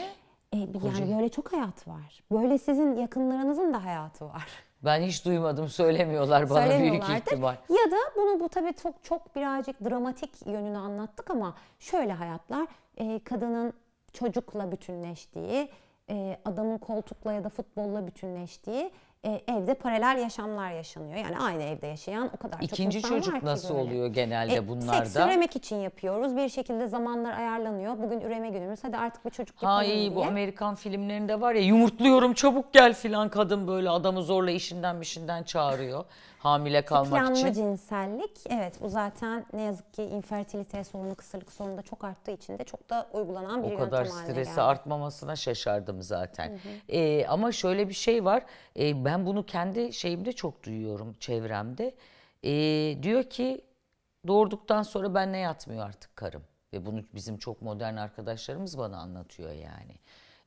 E, yani böyle çok hayat var. Böyle sizin yakınlarınızın da hayatı var. Ben hiç duymadım söylemiyorlar bana büyük ihtimal. Ya da bunu bu tabii çok çok birazcık dramatik yönünü anlattık ama şöyle hayatlar e, kadının çocukla bütünleştiği, e, adamın koltukla ya da futbolla bütünleştiği e, evde paralel yaşamlar yaşanıyor. Yani aynı evde yaşayan o kadar İkinci çok insan var İkinci çocuk nasıl böyle. oluyor genelde e, bunlarda? Seks üremek için yapıyoruz. Bir şekilde zamanlar ayarlanıyor. Bugün üreme günümüz hadi artık bir çocuk yapalım ha, iyi, diye. Bu Amerikan filmlerinde var ya yumurtluyorum çabuk gel filan kadın böyle adamı zorla işinden işinden çağırıyor. hamile kalmak Planlı için. Planlı cinsellik evet bu zaten ne yazık ki infertilite sorunu kısırlık sorunu da çok arttığı için de çok da uygulanan bir o yöntem O kadar stresi artmamasına şaşardım zaten. Hı hı. E, ama şöyle bir şey var. E, ben bunu kendi şeyimde çok duyuyorum çevremde. Ee, diyor ki doğurduktan sonra ben ne yatmıyor artık karım. Ve bunu bizim çok modern arkadaşlarımız bana anlatıyor yani.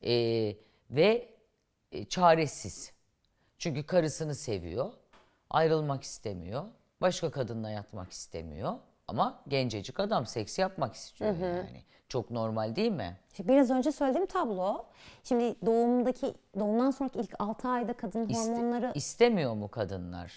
Ee, ve e, çaresiz. Çünkü karısını seviyor. Ayrılmak istemiyor. Başka kadınla yatmak istemiyor. Ama gencecik adam seks yapmak istiyor hı hı. yani. Çok normal değil mi? biraz önce söylediğim tablo. Şimdi doğumdaki doğumdan sonraki ilk 6 ayda kadın İste, hormonları istemiyor mu kadınlar?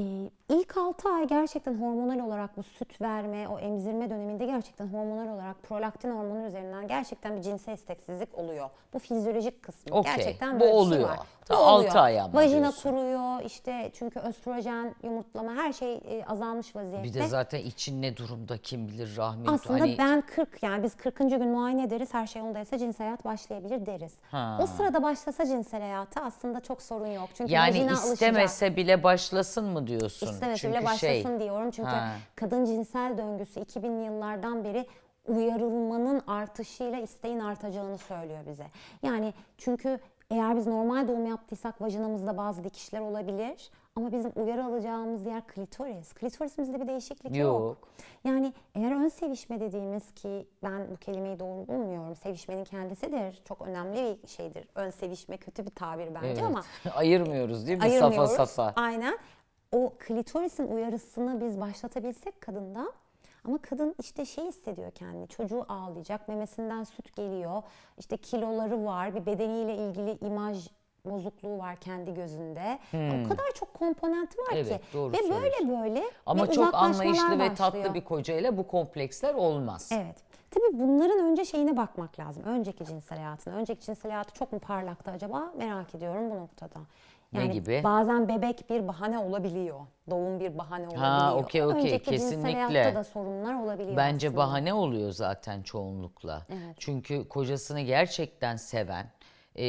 Ee, ilk 6 ay gerçekten hormonal olarak bu süt verme, o emzirme döneminde gerçekten hormonal olarak prolaktin hormonu üzerinden gerçekten bir cinsel isteksizlik oluyor. Bu fizyolojik kısmı. Okay. Gerçekten bu oluyor. Bir şey var. Bu oluyor. 6 ay ama Vajina kuruyor işte çünkü östrojen, yumurtlama her şey e, azalmış vaziyette. Bir de zaten için ne durumda kim bilir rahmin. Aslında hani... ben 40 yani biz 40. gün muayene ederiz her şey ondaysa cinsel hayat başlayabilir deriz. Ha. O sırada başlasa cinsel hayatı aslında çok sorun yok. Çünkü yani istemese alışacak. bile başlasın mı diyorsun. İstemesiyle çünkü şey, başlasın şey, diyorum. Çünkü ha. kadın cinsel döngüsü 2000'li yıllardan beri uyarılmanın artışıyla isteğin artacağını söylüyor bize. Yani çünkü eğer biz normal doğum yaptıysak vajinamızda bazı dikişler olabilir. Ama bizim uyarı alacağımız yer klitoris. Klitorisimizde bir değişiklik yok. yok. Yani eğer ön sevişme dediğimiz ki ben bu kelimeyi doğru bulmuyorum. Sevişmenin kendisidir. Çok önemli bir şeydir. Ön sevişme kötü bir tabir bence evet. ama. Ayırmıyoruz değil mi? Ayırmıyoruz. Safa safa. Aynen o klitorisin uyarısını biz başlatabilsek kadında ama kadın işte şey hissediyor kendini. Çocuğu ağlayacak, memesinden süt geliyor. işte kiloları var, bir bedeniyle ilgili imaj bozukluğu var kendi gözünde. Hmm. O kadar çok komponenti var evet, ki. Doğru ve böyle böyle Ama çok anlayışlı başlıyor. ve tatlı bir kocayla bu kompleksler olmaz. Evet. Tabii bunların önce şeyine bakmak lazım. Önceki cinsel hayatına. Önceki cinsel hayatı çok mu parlaktı acaba? Merak ediyorum bu noktada. Yani ne gibi? Bazen bebek bir bahane olabiliyor. Doğum bir bahane olabiliyor. Ha okey okey Önceki kesinlikle. da sorunlar olabiliyor. Bence aslında. bahane oluyor zaten çoğunlukla. Evet. Çünkü kocasını gerçekten seven e,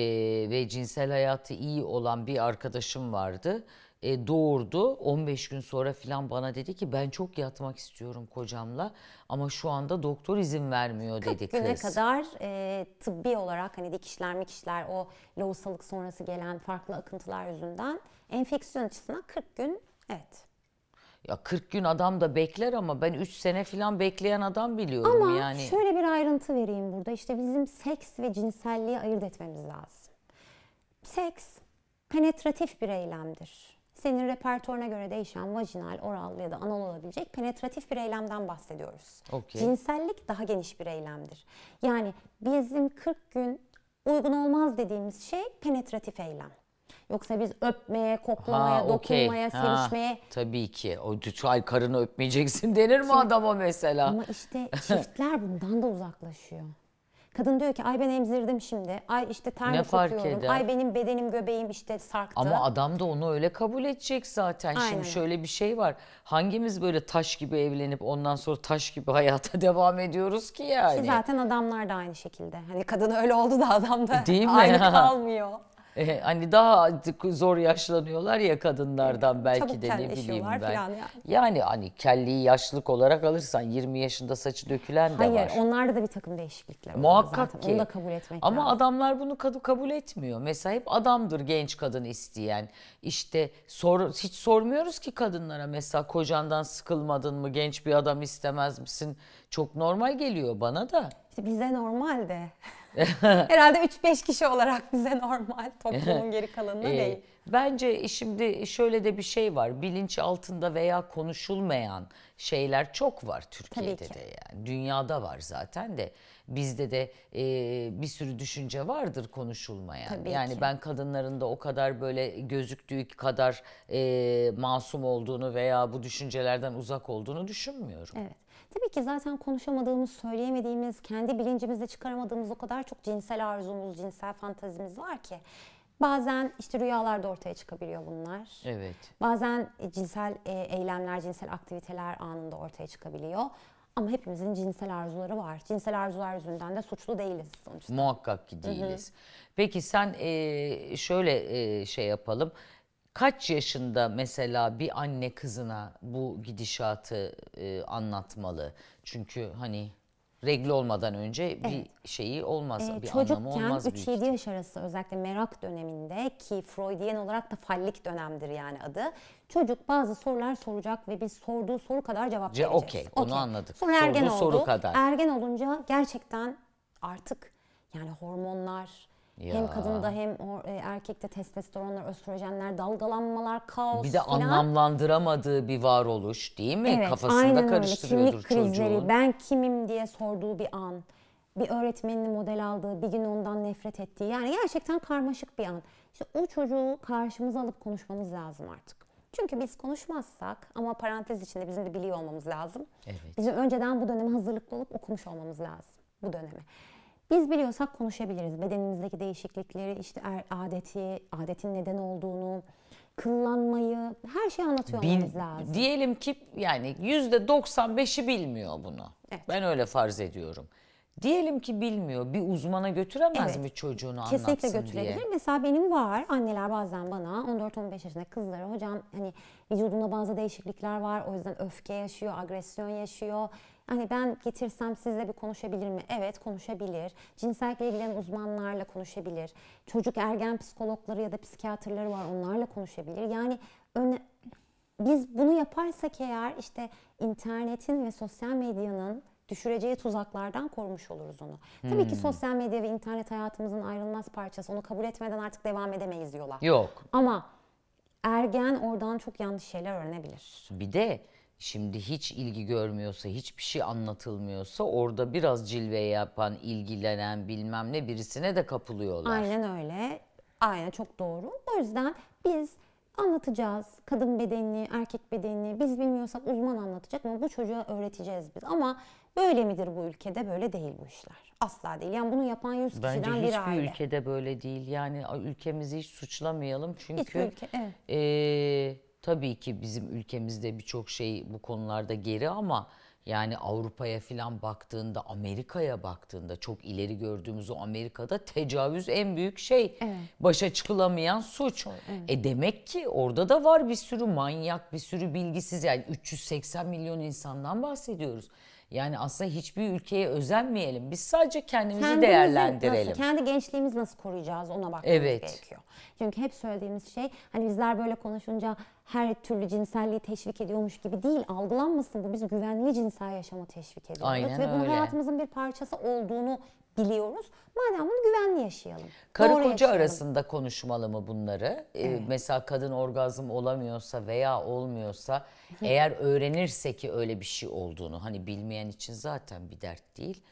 ve cinsel hayatı iyi olan bir arkadaşım vardı e, doğurdu. 15 gün sonra filan bana dedi ki ben çok yatmak istiyorum kocamla ama şu anda doktor izin vermiyor dedi kız. güne kadar e, tıbbi olarak hani dikişler mikişler o lohusalık sonrası gelen farklı akıntılar yüzünden enfeksiyon açısından 40 gün evet. Ya 40 gün adam da bekler ama ben 3 sene filan bekleyen adam biliyorum ama yani. Ama şöyle bir ayrıntı vereyim burada. İşte bizim seks ve cinselliği ayırt etmemiz lazım. Seks penetratif bir eylemdir senin repertuarına göre değişen vajinal, oral ya da anal olabilecek penetratif bir eylemden bahsediyoruz. Okay. Cinsellik daha geniş bir eylemdir. Yani bizim 40 gün uygun olmaz dediğimiz şey penetratif eylem. Yoksa biz öpmeye, koklamaya, ha, okay. dokunmaya, ha, sevişmeye... Tabii ki. O ay karını öpmeyeceksin denir mi Şimdi, adama mesela? Ama işte çiftler bundan da uzaklaşıyor. Kadın diyor ki ay ben emzirdim şimdi. Ay işte termik ne fark Eder? Ay benim bedenim göbeğim işte sarktı. Ama adam da onu öyle kabul edecek zaten. Aynen. Şimdi şöyle bir şey var. Hangimiz böyle taş gibi evlenip ondan sonra taş gibi hayata devam ediyoruz ki yani. Ki zaten adamlar da aynı şekilde. Hani kadın öyle oldu da adam da Değil mi? aynı ha? kalmıyor. E, hani daha zor yaşlanıyorlar ya kadınlardan belki de ne bileyim ben. Falan yani. yani hani kelliyi yaşlılık olarak alırsan 20 yaşında saçı dökülen de var. Hayır onlarda da bir takım değişiklikler var. Muhakkak zaten. ki. Onu da kabul etmek Ama lazım. adamlar bunu kabul etmiyor. Mesela hep adamdır genç kadın isteyen. İşte sor, hiç sormuyoruz ki kadınlara mesela kocandan sıkılmadın mı genç bir adam istemez misin? Çok normal geliyor bana da. İşte bize normal de. Herhalde 3-5 kişi olarak bize normal toplumun geri kalanına ee, değil. Bence şimdi şöyle de bir şey var. Bilinç altında veya konuşulmayan şeyler çok var Türkiye'de de yani. Dünyada var zaten de bizde de e, bir sürü düşünce vardır konuşulmayan. Tabii yani ki. ben kadınların da o kadar böyle gözüktüğü kadar e, masum olduğunu veya bu düşüncelerden uzak olduğunu düşünmüyorum. Evet. Tabii ki zaten konuşamadığımız, söyleyemediğimiz, kendi bilincimizde çıkaramadığımız o kadar çok cinsel arzumuz, cinsel fantazimiz var ki. Bazen işte rüyalarda ortaya çıkabiliyor bunlar. Evet. Bazen e, cinsel e, eylemler, cinsel aktiviteler anında ortaya çıkabiliyor. Ama hepimizin cinsel arzuları var. Cinsel arzular yüzünden de suçlu değiliz sonuçta. Muhakkak ki değiliz. Hı hı. Peki sen e, şöyle şey yapalım. Kaç yaşında mesela bir anne kızına bu gidişatı e, anlatmalı? Çünkü hani regl olmadan önce bir evet. şeyi olmaz, ee, bir anlamı olmaz. Çocukken 3-7 yaş arası özellikle merak döneminde ki Freudiyen olarak da fallik dönemdir yani adı. Çocuk bazı sorular soracak ve biz sorduğu soru kadar cevap vereceğiz. Okey, okay. onu anladık. Sonra ergen Sorduğu oldu. soru kadar. Ergen olunca gerçekten artık yani hormonlar, ya. Hem kadında hem e, erkekte testosteronlar, östrojenler, dalgalanmalar, kaos Bir de falan. anlamlandıramadığı bir varoluş değil mi? Evet, Kafasında aynen karıştırıyordur öyle. Kimlik çocuğun. krizleri, ben kimim diye sorduğu bir an. Bir öğretmenini model aldığı, bir gün ondan nefret ettiği. Yani gerçekten karmaşık bir an. İşte o çocuğu karşımıza alıp konuşmamız lazım artık. Çünkü biz konuşmazsak ama parantez içinde bizim de biliyor olmamız lazım. Evet. Bizim önceden bu döneme hazırlıklı olup okumuş olmamız lazım bu dönemi. Biz biliyorsak konuşabiliriz. Bedenimizdeki değişiklikleri, işte er, adeti, adetin neden olduğunu, kıllanmayı, her şeyi anlatıyor Bil, lazım. Diyelim ki yani yüzde 95'i bilmiyor bunu. Evet. Ben öyle farz ediyorum. Diyelim ki bilmiyor. Bir uzmana götüremez evet. mi çocuğunu Kesinlikle anlatsın Kesinlikle götürebilir. Mesela benim var. Anneler bazen bana 14-15 yaşında kızlara hocam hani vücudunda bazı değişiklikler var. O yüzden öfke yaşıyor, agresyon yaşıyor Hani ben getirsem sizle bir konuşabilir mi? Evet konuşabilir. Cinsellikle ilgilenen uzmanlarla konuşabilir. Çocuk ergen psikologları ya da psikiyatrları var onlarla konuşabilir. Yani öne, biz bunu yaparsak eğer işte internetin ve sosyal medyanın düşüreceği tuzaklardan korumuş oluruz onu. Hmm. Tabii ki hmm. sosyal medya ve internet hayatımızın ayrılmaz parçası. Onu kabul etmeden artık devam edemeyiz diyorlar. Yok. Ama ergen oradan çok yanlış şeyler öğrenebilir. Bir de Şimdi hiç ilgi görmüyorsa, hiçbir şey anlatılmıyorsa orada biraz cilve yapan, ilgilenen bilmem ne birisine de kapılıyorlar. Aynen öyle. Aynen çok doğru. O yüzden biz anlatacağız. Kadın bedenini, erkek bedenini biz bilmiyorsak uzman anlatacak ama bu çocuğa öğreteceğiz biz. Ama böyle midir bu ülkede? Böyle değil bu işler. Asla değil. Yani bunu yapan 100 kişiden Bence bir aile. Bence hiçbir ülkede böyle değil. Yani ülkemizi hiç suçlamayalım çünkü... Hiçbir ülke, evet. E, Tabii ki bizim ülkemizde birçok şey bu konularda geri ama yani Avrupa'ya filan baktığında, Amerika'ya baktığında çok ileri gördüğümüz o Amerika'da tecavüz en büyük şey. Evet. Başa çıkılamayan suç. Evet. E demek ki orada da var bir sürü manyak, bir sürü bilgisiz yani 380 milyon insandan bahsediyoruz. Yani aslında hiçbir ülkeye özenmeyelim. Biz sadece kendimizi Kendimizi değerlendirelim. Nasıl, kendi gençliğimizi nasıl koruyacağız ona bakmamız evet. gerekiyor. Çünkü hep söylediğimiz şey hani bizler böyle konuşunca her türlü cinselliği teşvik ediyormuş gibi değil algılanmasın bu biz güvenli cinsel yaşamı teşvik ediyoruz Aynen ve bunun öyle. hayatımızın bir parçası olduğunu biliyoruz. Madem bunu güvenli yaşayalım. Karı koca yaşayalım. arasında konuşmalı mı bunları? Ee, evet. Ee, mesela kadın orgazm olamıyorsa veya olmuyorsa eğer öğrenirse ki öyle bir şey olduğunu hani bilmeyen için zaten bir dert değil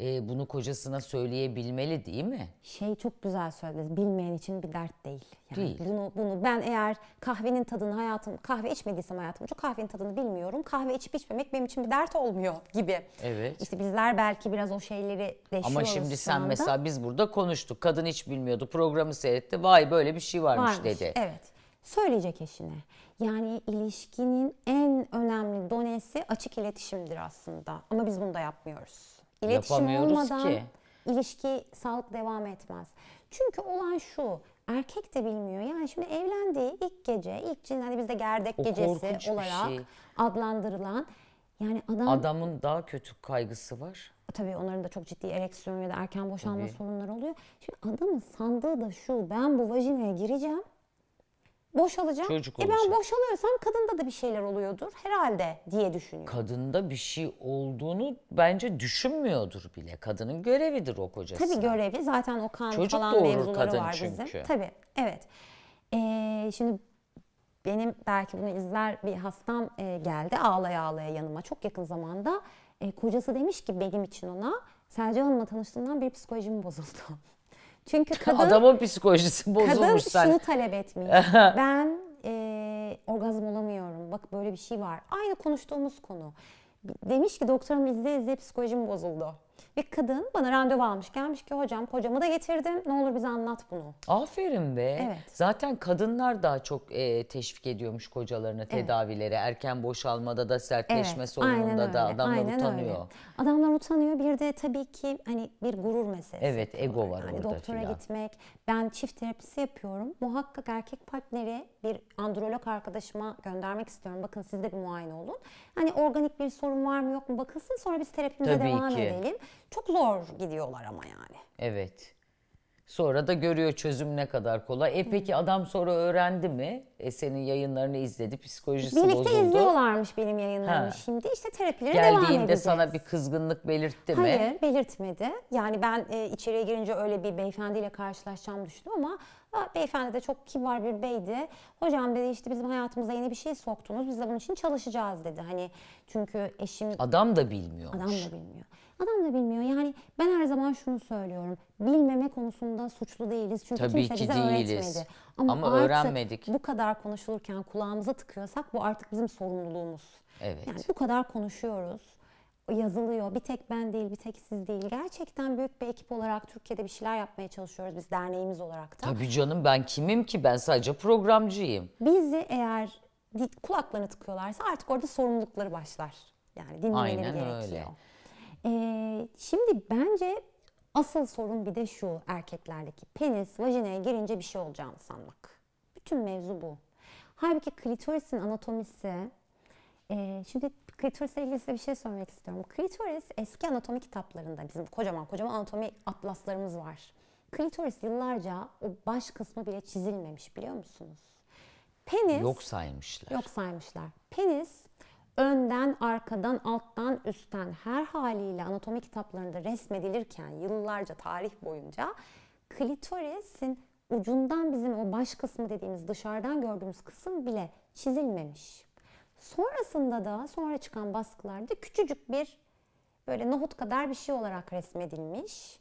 e, bunu kocasına söyleyebilmeli değil mi? Şey çok güzel söylediniz. Bilmeyen için bir dert değil. Yani değil. Bunu, bunu ben eğer kahvenin tadını hayatım, kahve içmediysem hayatım çok kahvenin tadını bilmiyorum. Kahve içip içmemek benim için bir dert olmuyor gibi. Evet. İşte bizler belki biraz o şeyleri yaşıyoruz Ama şimdi sen anda. mesela biz burada konuştuk. Kadın hiç bilmiyordu. Programı seyretti. Vay böyle bir şey varmış, varmış. dedi. Evet söyleyecek eşine. Yani ilişkinin en önemli donesi açık iletişimdir aslında. Ama biz bunu da yapmıyoruz. İletişim olmadan ki. ilişki sağlık devam etmez. Çünkü olan şu erkek de bilmiyor. Yani şimdi evlendiği ilk gece, ilk cin hani bizde gerdek o gecesi olarak şey. adlandırılan yani adam adamın daha kötü kaygısı var. Tabii onların da çok ciddi ereksiyon ya da erken boşanma Tabii. sorunları oluyor. Şimdi adamın sandığı da şu ben bu vajinaya gireceğim Boşalacağım. Çocuk e ben boşalıyorsam kadında da bir şeyler oluyordur herhalde diye düşünüyorum. Kadında bir şey olduğunu bence düşünmüyordur bile. Kadının görevidir o kocası. Tabii görevi zaten o kan Çocuk falan doğurur mevzuları kadın var çünkü. bizim. Tabii evet. Ee, şimdi benim belki bunu izler bir hastam e, geldi ağlaya ağlaya yanıma çok yakın zamanda. E, kocası demiş ki benim için ona Selcan Hanım'la tanıştığımdan beri psikolojim bozuldu. Çünkü kadın... Adamın psikolojisi bozulmuş Kadın sen. şunu talep etmiyor. ben e, orgazm olamıyorum. Bak böyle bir şey var. Aynı konuştuğumuz konu. Demiş ki doktorum izle izle psikolojim bozuldu. Ve kadın bana randevu almış gelmiş ki hocam kocamı da getirdim ne olur bize anlat bunu. Aferin be. Evet. Zaten kadınlar daha çok e, teşvik ediyormuş kocalarını tedavilere. Erken boşalmada da sertleşme evet, sorununda da öyle, adamlar aynen utanıyor. Öyle. Adamlar utanıyor bir de tabii ki hani bir gurur meselesi. Evet ego var, var yani orada. Doktora filan. gitmek ben çift terapisi yapıyorum. Muhakkak erkek partneri bir androlog arkadaşıma göndermek istiyorum. Bakın siz de bir muayene olun. Hani organik bir sorun var mı yok mu bakılsın sonra biz terapimize Tabii devam ki. edelim. Çok zor gidiyorlar ama yani. Evet. Sonra da görüyor çözüm ne kadar kolay. E peki adam sonra öğrendi mi? E senin yayınlarını izledi, psikolojisi Birlikte bozuldu. Birlikte izliyorlarmış benim yayınlarımı ha. şimdi. İşte terapileri Geldiğinde devam edeceğiz. sana bir kızgınlık belirtti Hayır, mi? Hayır belirtmedi. Yani ben e, içeriye girince öyle bir beyefendiyle karşılaşacağımı düşündüm ama Beyefendi de çok kibar bir beydi. Hocam dedi işte bizim hayatımıza yeni bir şey soktunuz. Biz de bunun için çalışacağız dedi. Hani çünkü eşim... Adam da bilmiyor. Adam da bilmiyor. Adam da bilmiyor. Yani ben her zaman şunu söylüyorum. Bilmeme konusunda suçlu değiliz. Çünkü Tabii kimse ki bize değiliz. öğretmedi. Ama, Ama artık öğrenmedik. bu kadar konuşulurken kulağımıza tıkıyorsak bu artık bizim sorumluluğumuz. Evet. Yani bu kadar konuşuyoruz yazılıyor. Bir tek ben değil, bir tek siz değil. Gerçekten büyük bir ekip olarak Türkiye'de bir şeyler yapmaya çalışıyoruz biz derneğimiz olarak da. Tabii canım ben kimim ki? Ben sadece programcıyım. Bizi eğer kulaklarını tıkıyorlarsa artık orada sorumlulukları başlar. Yani dinlemeleri Aynen gerekiyor. Öyle. Ee, şimdi bence asıl sorun bir de şu erkeklerdeki penis vajinaya girince bir şey olacağını sanmak. Bütün mevzu bu. Halbuki klitorisin anatomisi e, şimdi klitorisle ilgili size bir şey sormak istiyorum. Klitoris eski anatomi kitaplarında bizim kocaman kocaman anatomi atlaslarımız var. Klitoris yıllarca o baş kısmı bile çizilmemiş biliyor musunuz? Penis... Yok saymışlar. Yok saymışlar. Penis önden, arkadan, alttan, üstten her haliyle anatomi kitaplarında resmedilirken yıllarca tarih boyunca klitorisin ucundan bizim o baş kısmı dediğimiz dışarıdan gördüğümüz kısım bile çizilmemiş. Sonrasında da sonra çıkan baskılarda küçücük bir böyle nohut kadar bir şey olarak resmedilmiş.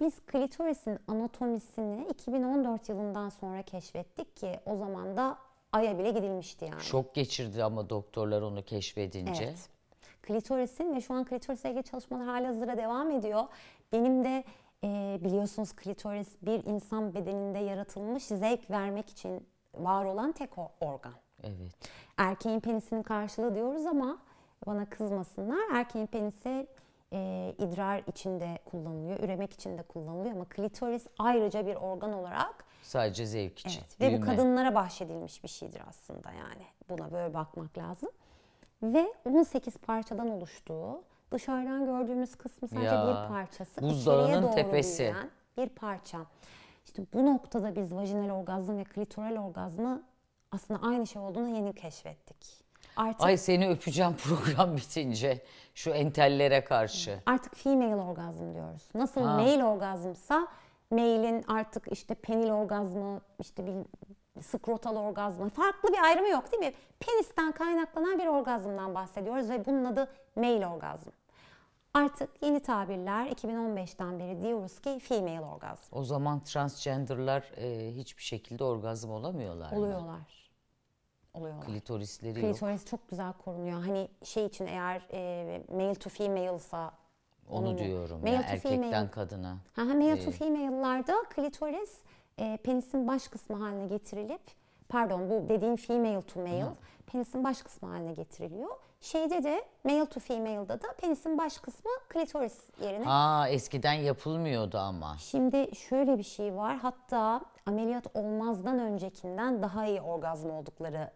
Biz klitorisin anatomisini 2014 yılından sonra keşfettik ki o zaman da Ay'a bile gidilmişti yani. Şok geçirdi ama doktorlar onu keşfedince. Evet. Klitorisin ve şu an klitorisle ilgili çalışmalar hala hazırda devam ediyor. Benim de e, biliyorsunuz klitoris bir insan bedeninde yaratılmış zevk vermek için var olan tek organ. Evet. Erkeğin penisinin karşılığı diyoruz ama bana kızmasınlar. Erkeğin penisi e, idrar içinde kullanılıyor, üremek için de kullanılıyor ama klitoris ayrıca bir organ olarak Sadece zevk için. Evet. Ve bu kadınlara bahşedilmiş bir şeydir aslında yani. Buna böyle bakmak lazım. Ve 18 parçadan oluştuğu dışarıdan gördüğümüz kısmı sadece ya, bir parçası. Buzdağının tepesi. Büyüyen bir parça. İşte bu noktada biz vajinal orgazm ve klitoral orgazmı aslında aynı şey olduğunu yeni keşfettik. Artık, Ay seni öpeceğim program bitince şu entellere karşı. Artık female orgazm diyoruz. Nasıl ha. male orgazmsa mailin artık işte penil orgazmı, işte bir skrotal orgazmı farklı bir ayrımı yok değil mi? Penisten kaynaklanan bir orgazmdan bahsediyoruz ve bunun adı mail orgazm. Artık yeni tabirler 2015'ten beri diyoruz ki female orgazm. O zaman transgenderlar e, hiçbir şekilde orgazm olamıyorlar Oluyorlar. Oluyorlar. Klitorisleri Klitoris yok. çok güzel korunuyor. Hani şey için eğer e, male to female ise onu Onunla. diyorum ya, erkekten male. kadına. Ha, male to ee, female'larda klitoris e, penisin baş kısmı haline getirilip pardon bu dediğim female to male Hı. penisin baş kısmı haline getiriliyor. Şeyde de male to female'da da penisin baş kısmı klitoris yerine. Aa eskiden yapılmıyordu ama. Şimdi şöyle bir şey var. Hatta ameliyat olmazdan öncekinden daha iyi orgazm olduklarıyla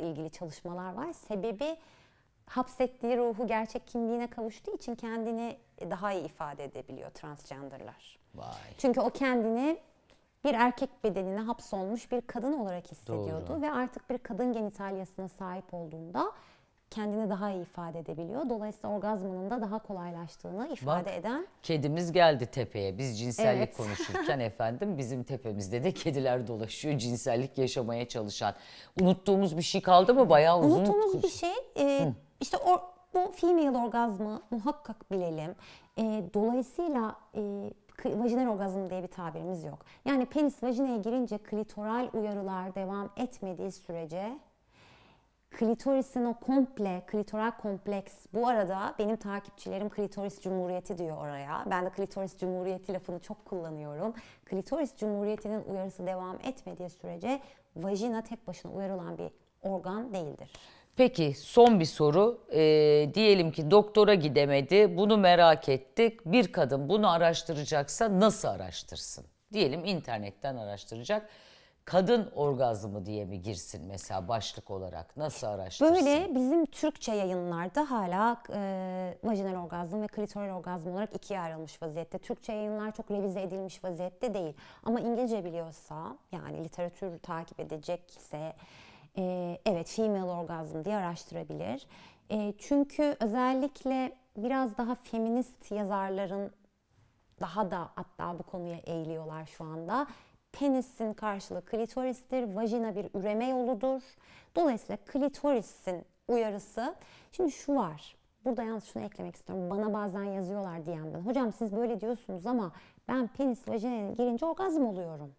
e, ilgili çalışmalar var. Sebebi hapsettiği ruhu gerçek kimliğine kavuştuğu için kendini daha iyi ifade edebiliyor transgenderlar. Vay. Çünkü o kendini bir erkek bedenine hapsolmuş bir kadın olarak hissediyordu Doğru. ve artık bir kadın genitalyasına sahip olduğunda kendini daha iyi ifade edebiliyor. Dolayısıyla orgazmının da daha kolaylaştığını ifade Bak, eden... kedimiz geldi tepeye. Biz cinsellik evet. konuşurken efendim bizim tepemizde de kediler dolaşıyor. Cinsellik yaşamaya çalışan. Unuttuğumuz bir şey kaldı mı? Bayağı uzun... Unuttuğumuz bir şey... E, işte o, bu female orgazmı muhakkak bilelim. E, dolayısıyla e, vajinal orgazm diye bir tabirimiz yok. Yani penis vajinaya girince klitoral uyarılar devam etmediği sürece klitorisin o komple, klitoral kompleks. Bu arada benim takipçilerim klitoris cumhuriyeti diyor oraya. Ben de klitoris cumhuriyeti lafını çok kullanıyorum. Klitoris cumhuriyetinin uyarısı devam etmediği sürece vajina tek başına uyarılan bir organ değildir. Peki son bir soru. E, diyelim ki doktora gidemedi, bunu merak ettik. Bir kadın bunu araştıracaksa nasıl araştırsın? Diyelim internetten araştıracak. Kadın orgazmı diye mi girsin mesela başlık olarak? Nasıl araştırsın? Böyle bizim Türkçe yayınlarda hala e, vajinal orgazm ve klitoral orgazm olarak ikiye ayrılmış vaziyette. Türkçe yayınlar çok revize edilmiş vaziyette değil. Ama İngilizce biliyorsa yani literatür takip edecekse e, evet female orgazm diye araştırabilir. E, çünkü özellikle biraz daha feminist yazarların daha da hatta bu konuya eğiliyorlar şu anda. Penisin karşılığı klitoristir, vajina bir üreme yoludur. Dolayısıyla klitorisin uyarısı. Şimdi şu var, burada yalnız şunu eklemek istiyorum. Bana bazen yazıyorlar diyen DM'den. Hocam siz böyle diyorsunuz ama ben penis vajinaya girince orgazm oluyorum.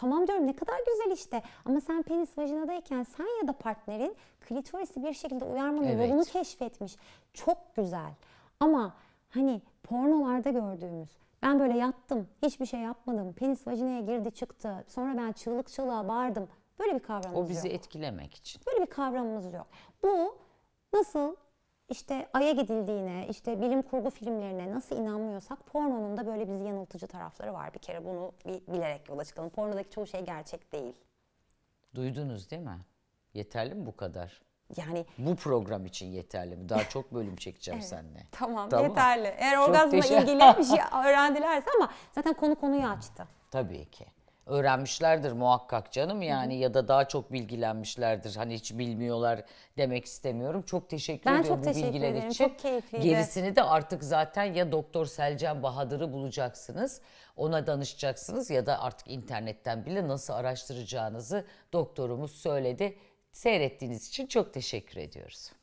Tamam diyorum ne kadar güzel işte. Ama sen penis vajinadayken sen ya da partnerin klitorisi bir şekilde uyarmanın evet. yolunu keşfetmiş. Çok güzel. Ama hani pornolarda gördüğümüz ben böyle yattım, hiçbir şey yapmadım, penis vajinaya girdi çıktı, sonra ben çığlık çığlığa bağırdım. Böyle bir kavramımız yok. O bizi yok. etkilemek için. Böyle bir kavramımız yok. Bu nasıl işte Ay'a gidildiğine, işte bilim kurgu filmlerine nasıl inanmıyorsak pornonun da böyle bizi yanıltıcı tarafları var bir kere. Bunu bir bilerek yola çıkalım. Pornodaki çoğu şey gerçek değil. Duydunuz değil mi? Yeterli mi bu kadar? Yani bu program için yeterli mi? Daha çok bölüm çekeceğim evet, seninle. Tamam, tamam yeterli. Eğer orgazmla ilgili bir şey öğrendilerse ama zaten konu konuyu açtı. Tabii ki öğrenmişlerdir muhakkak canım yani Hı-hı. ya da daha çok bilgilenmişlerdir. Hani hiç bilmiyorlar demek istemiyorum. Çok teşekkür ben ediyorum çok bu teşekkür bilgiler ederim. için. Çok keyifliydi. Gerisini de artık zaten ya Doktor Selcan Bahadır'ı bulacaksınız. Ona danışacaksınız ya da artık internetten bile nasıl araştıracağınızı doktorumuz söyledi. Seyrettiğiniz için çok teşekkür ediyoruz.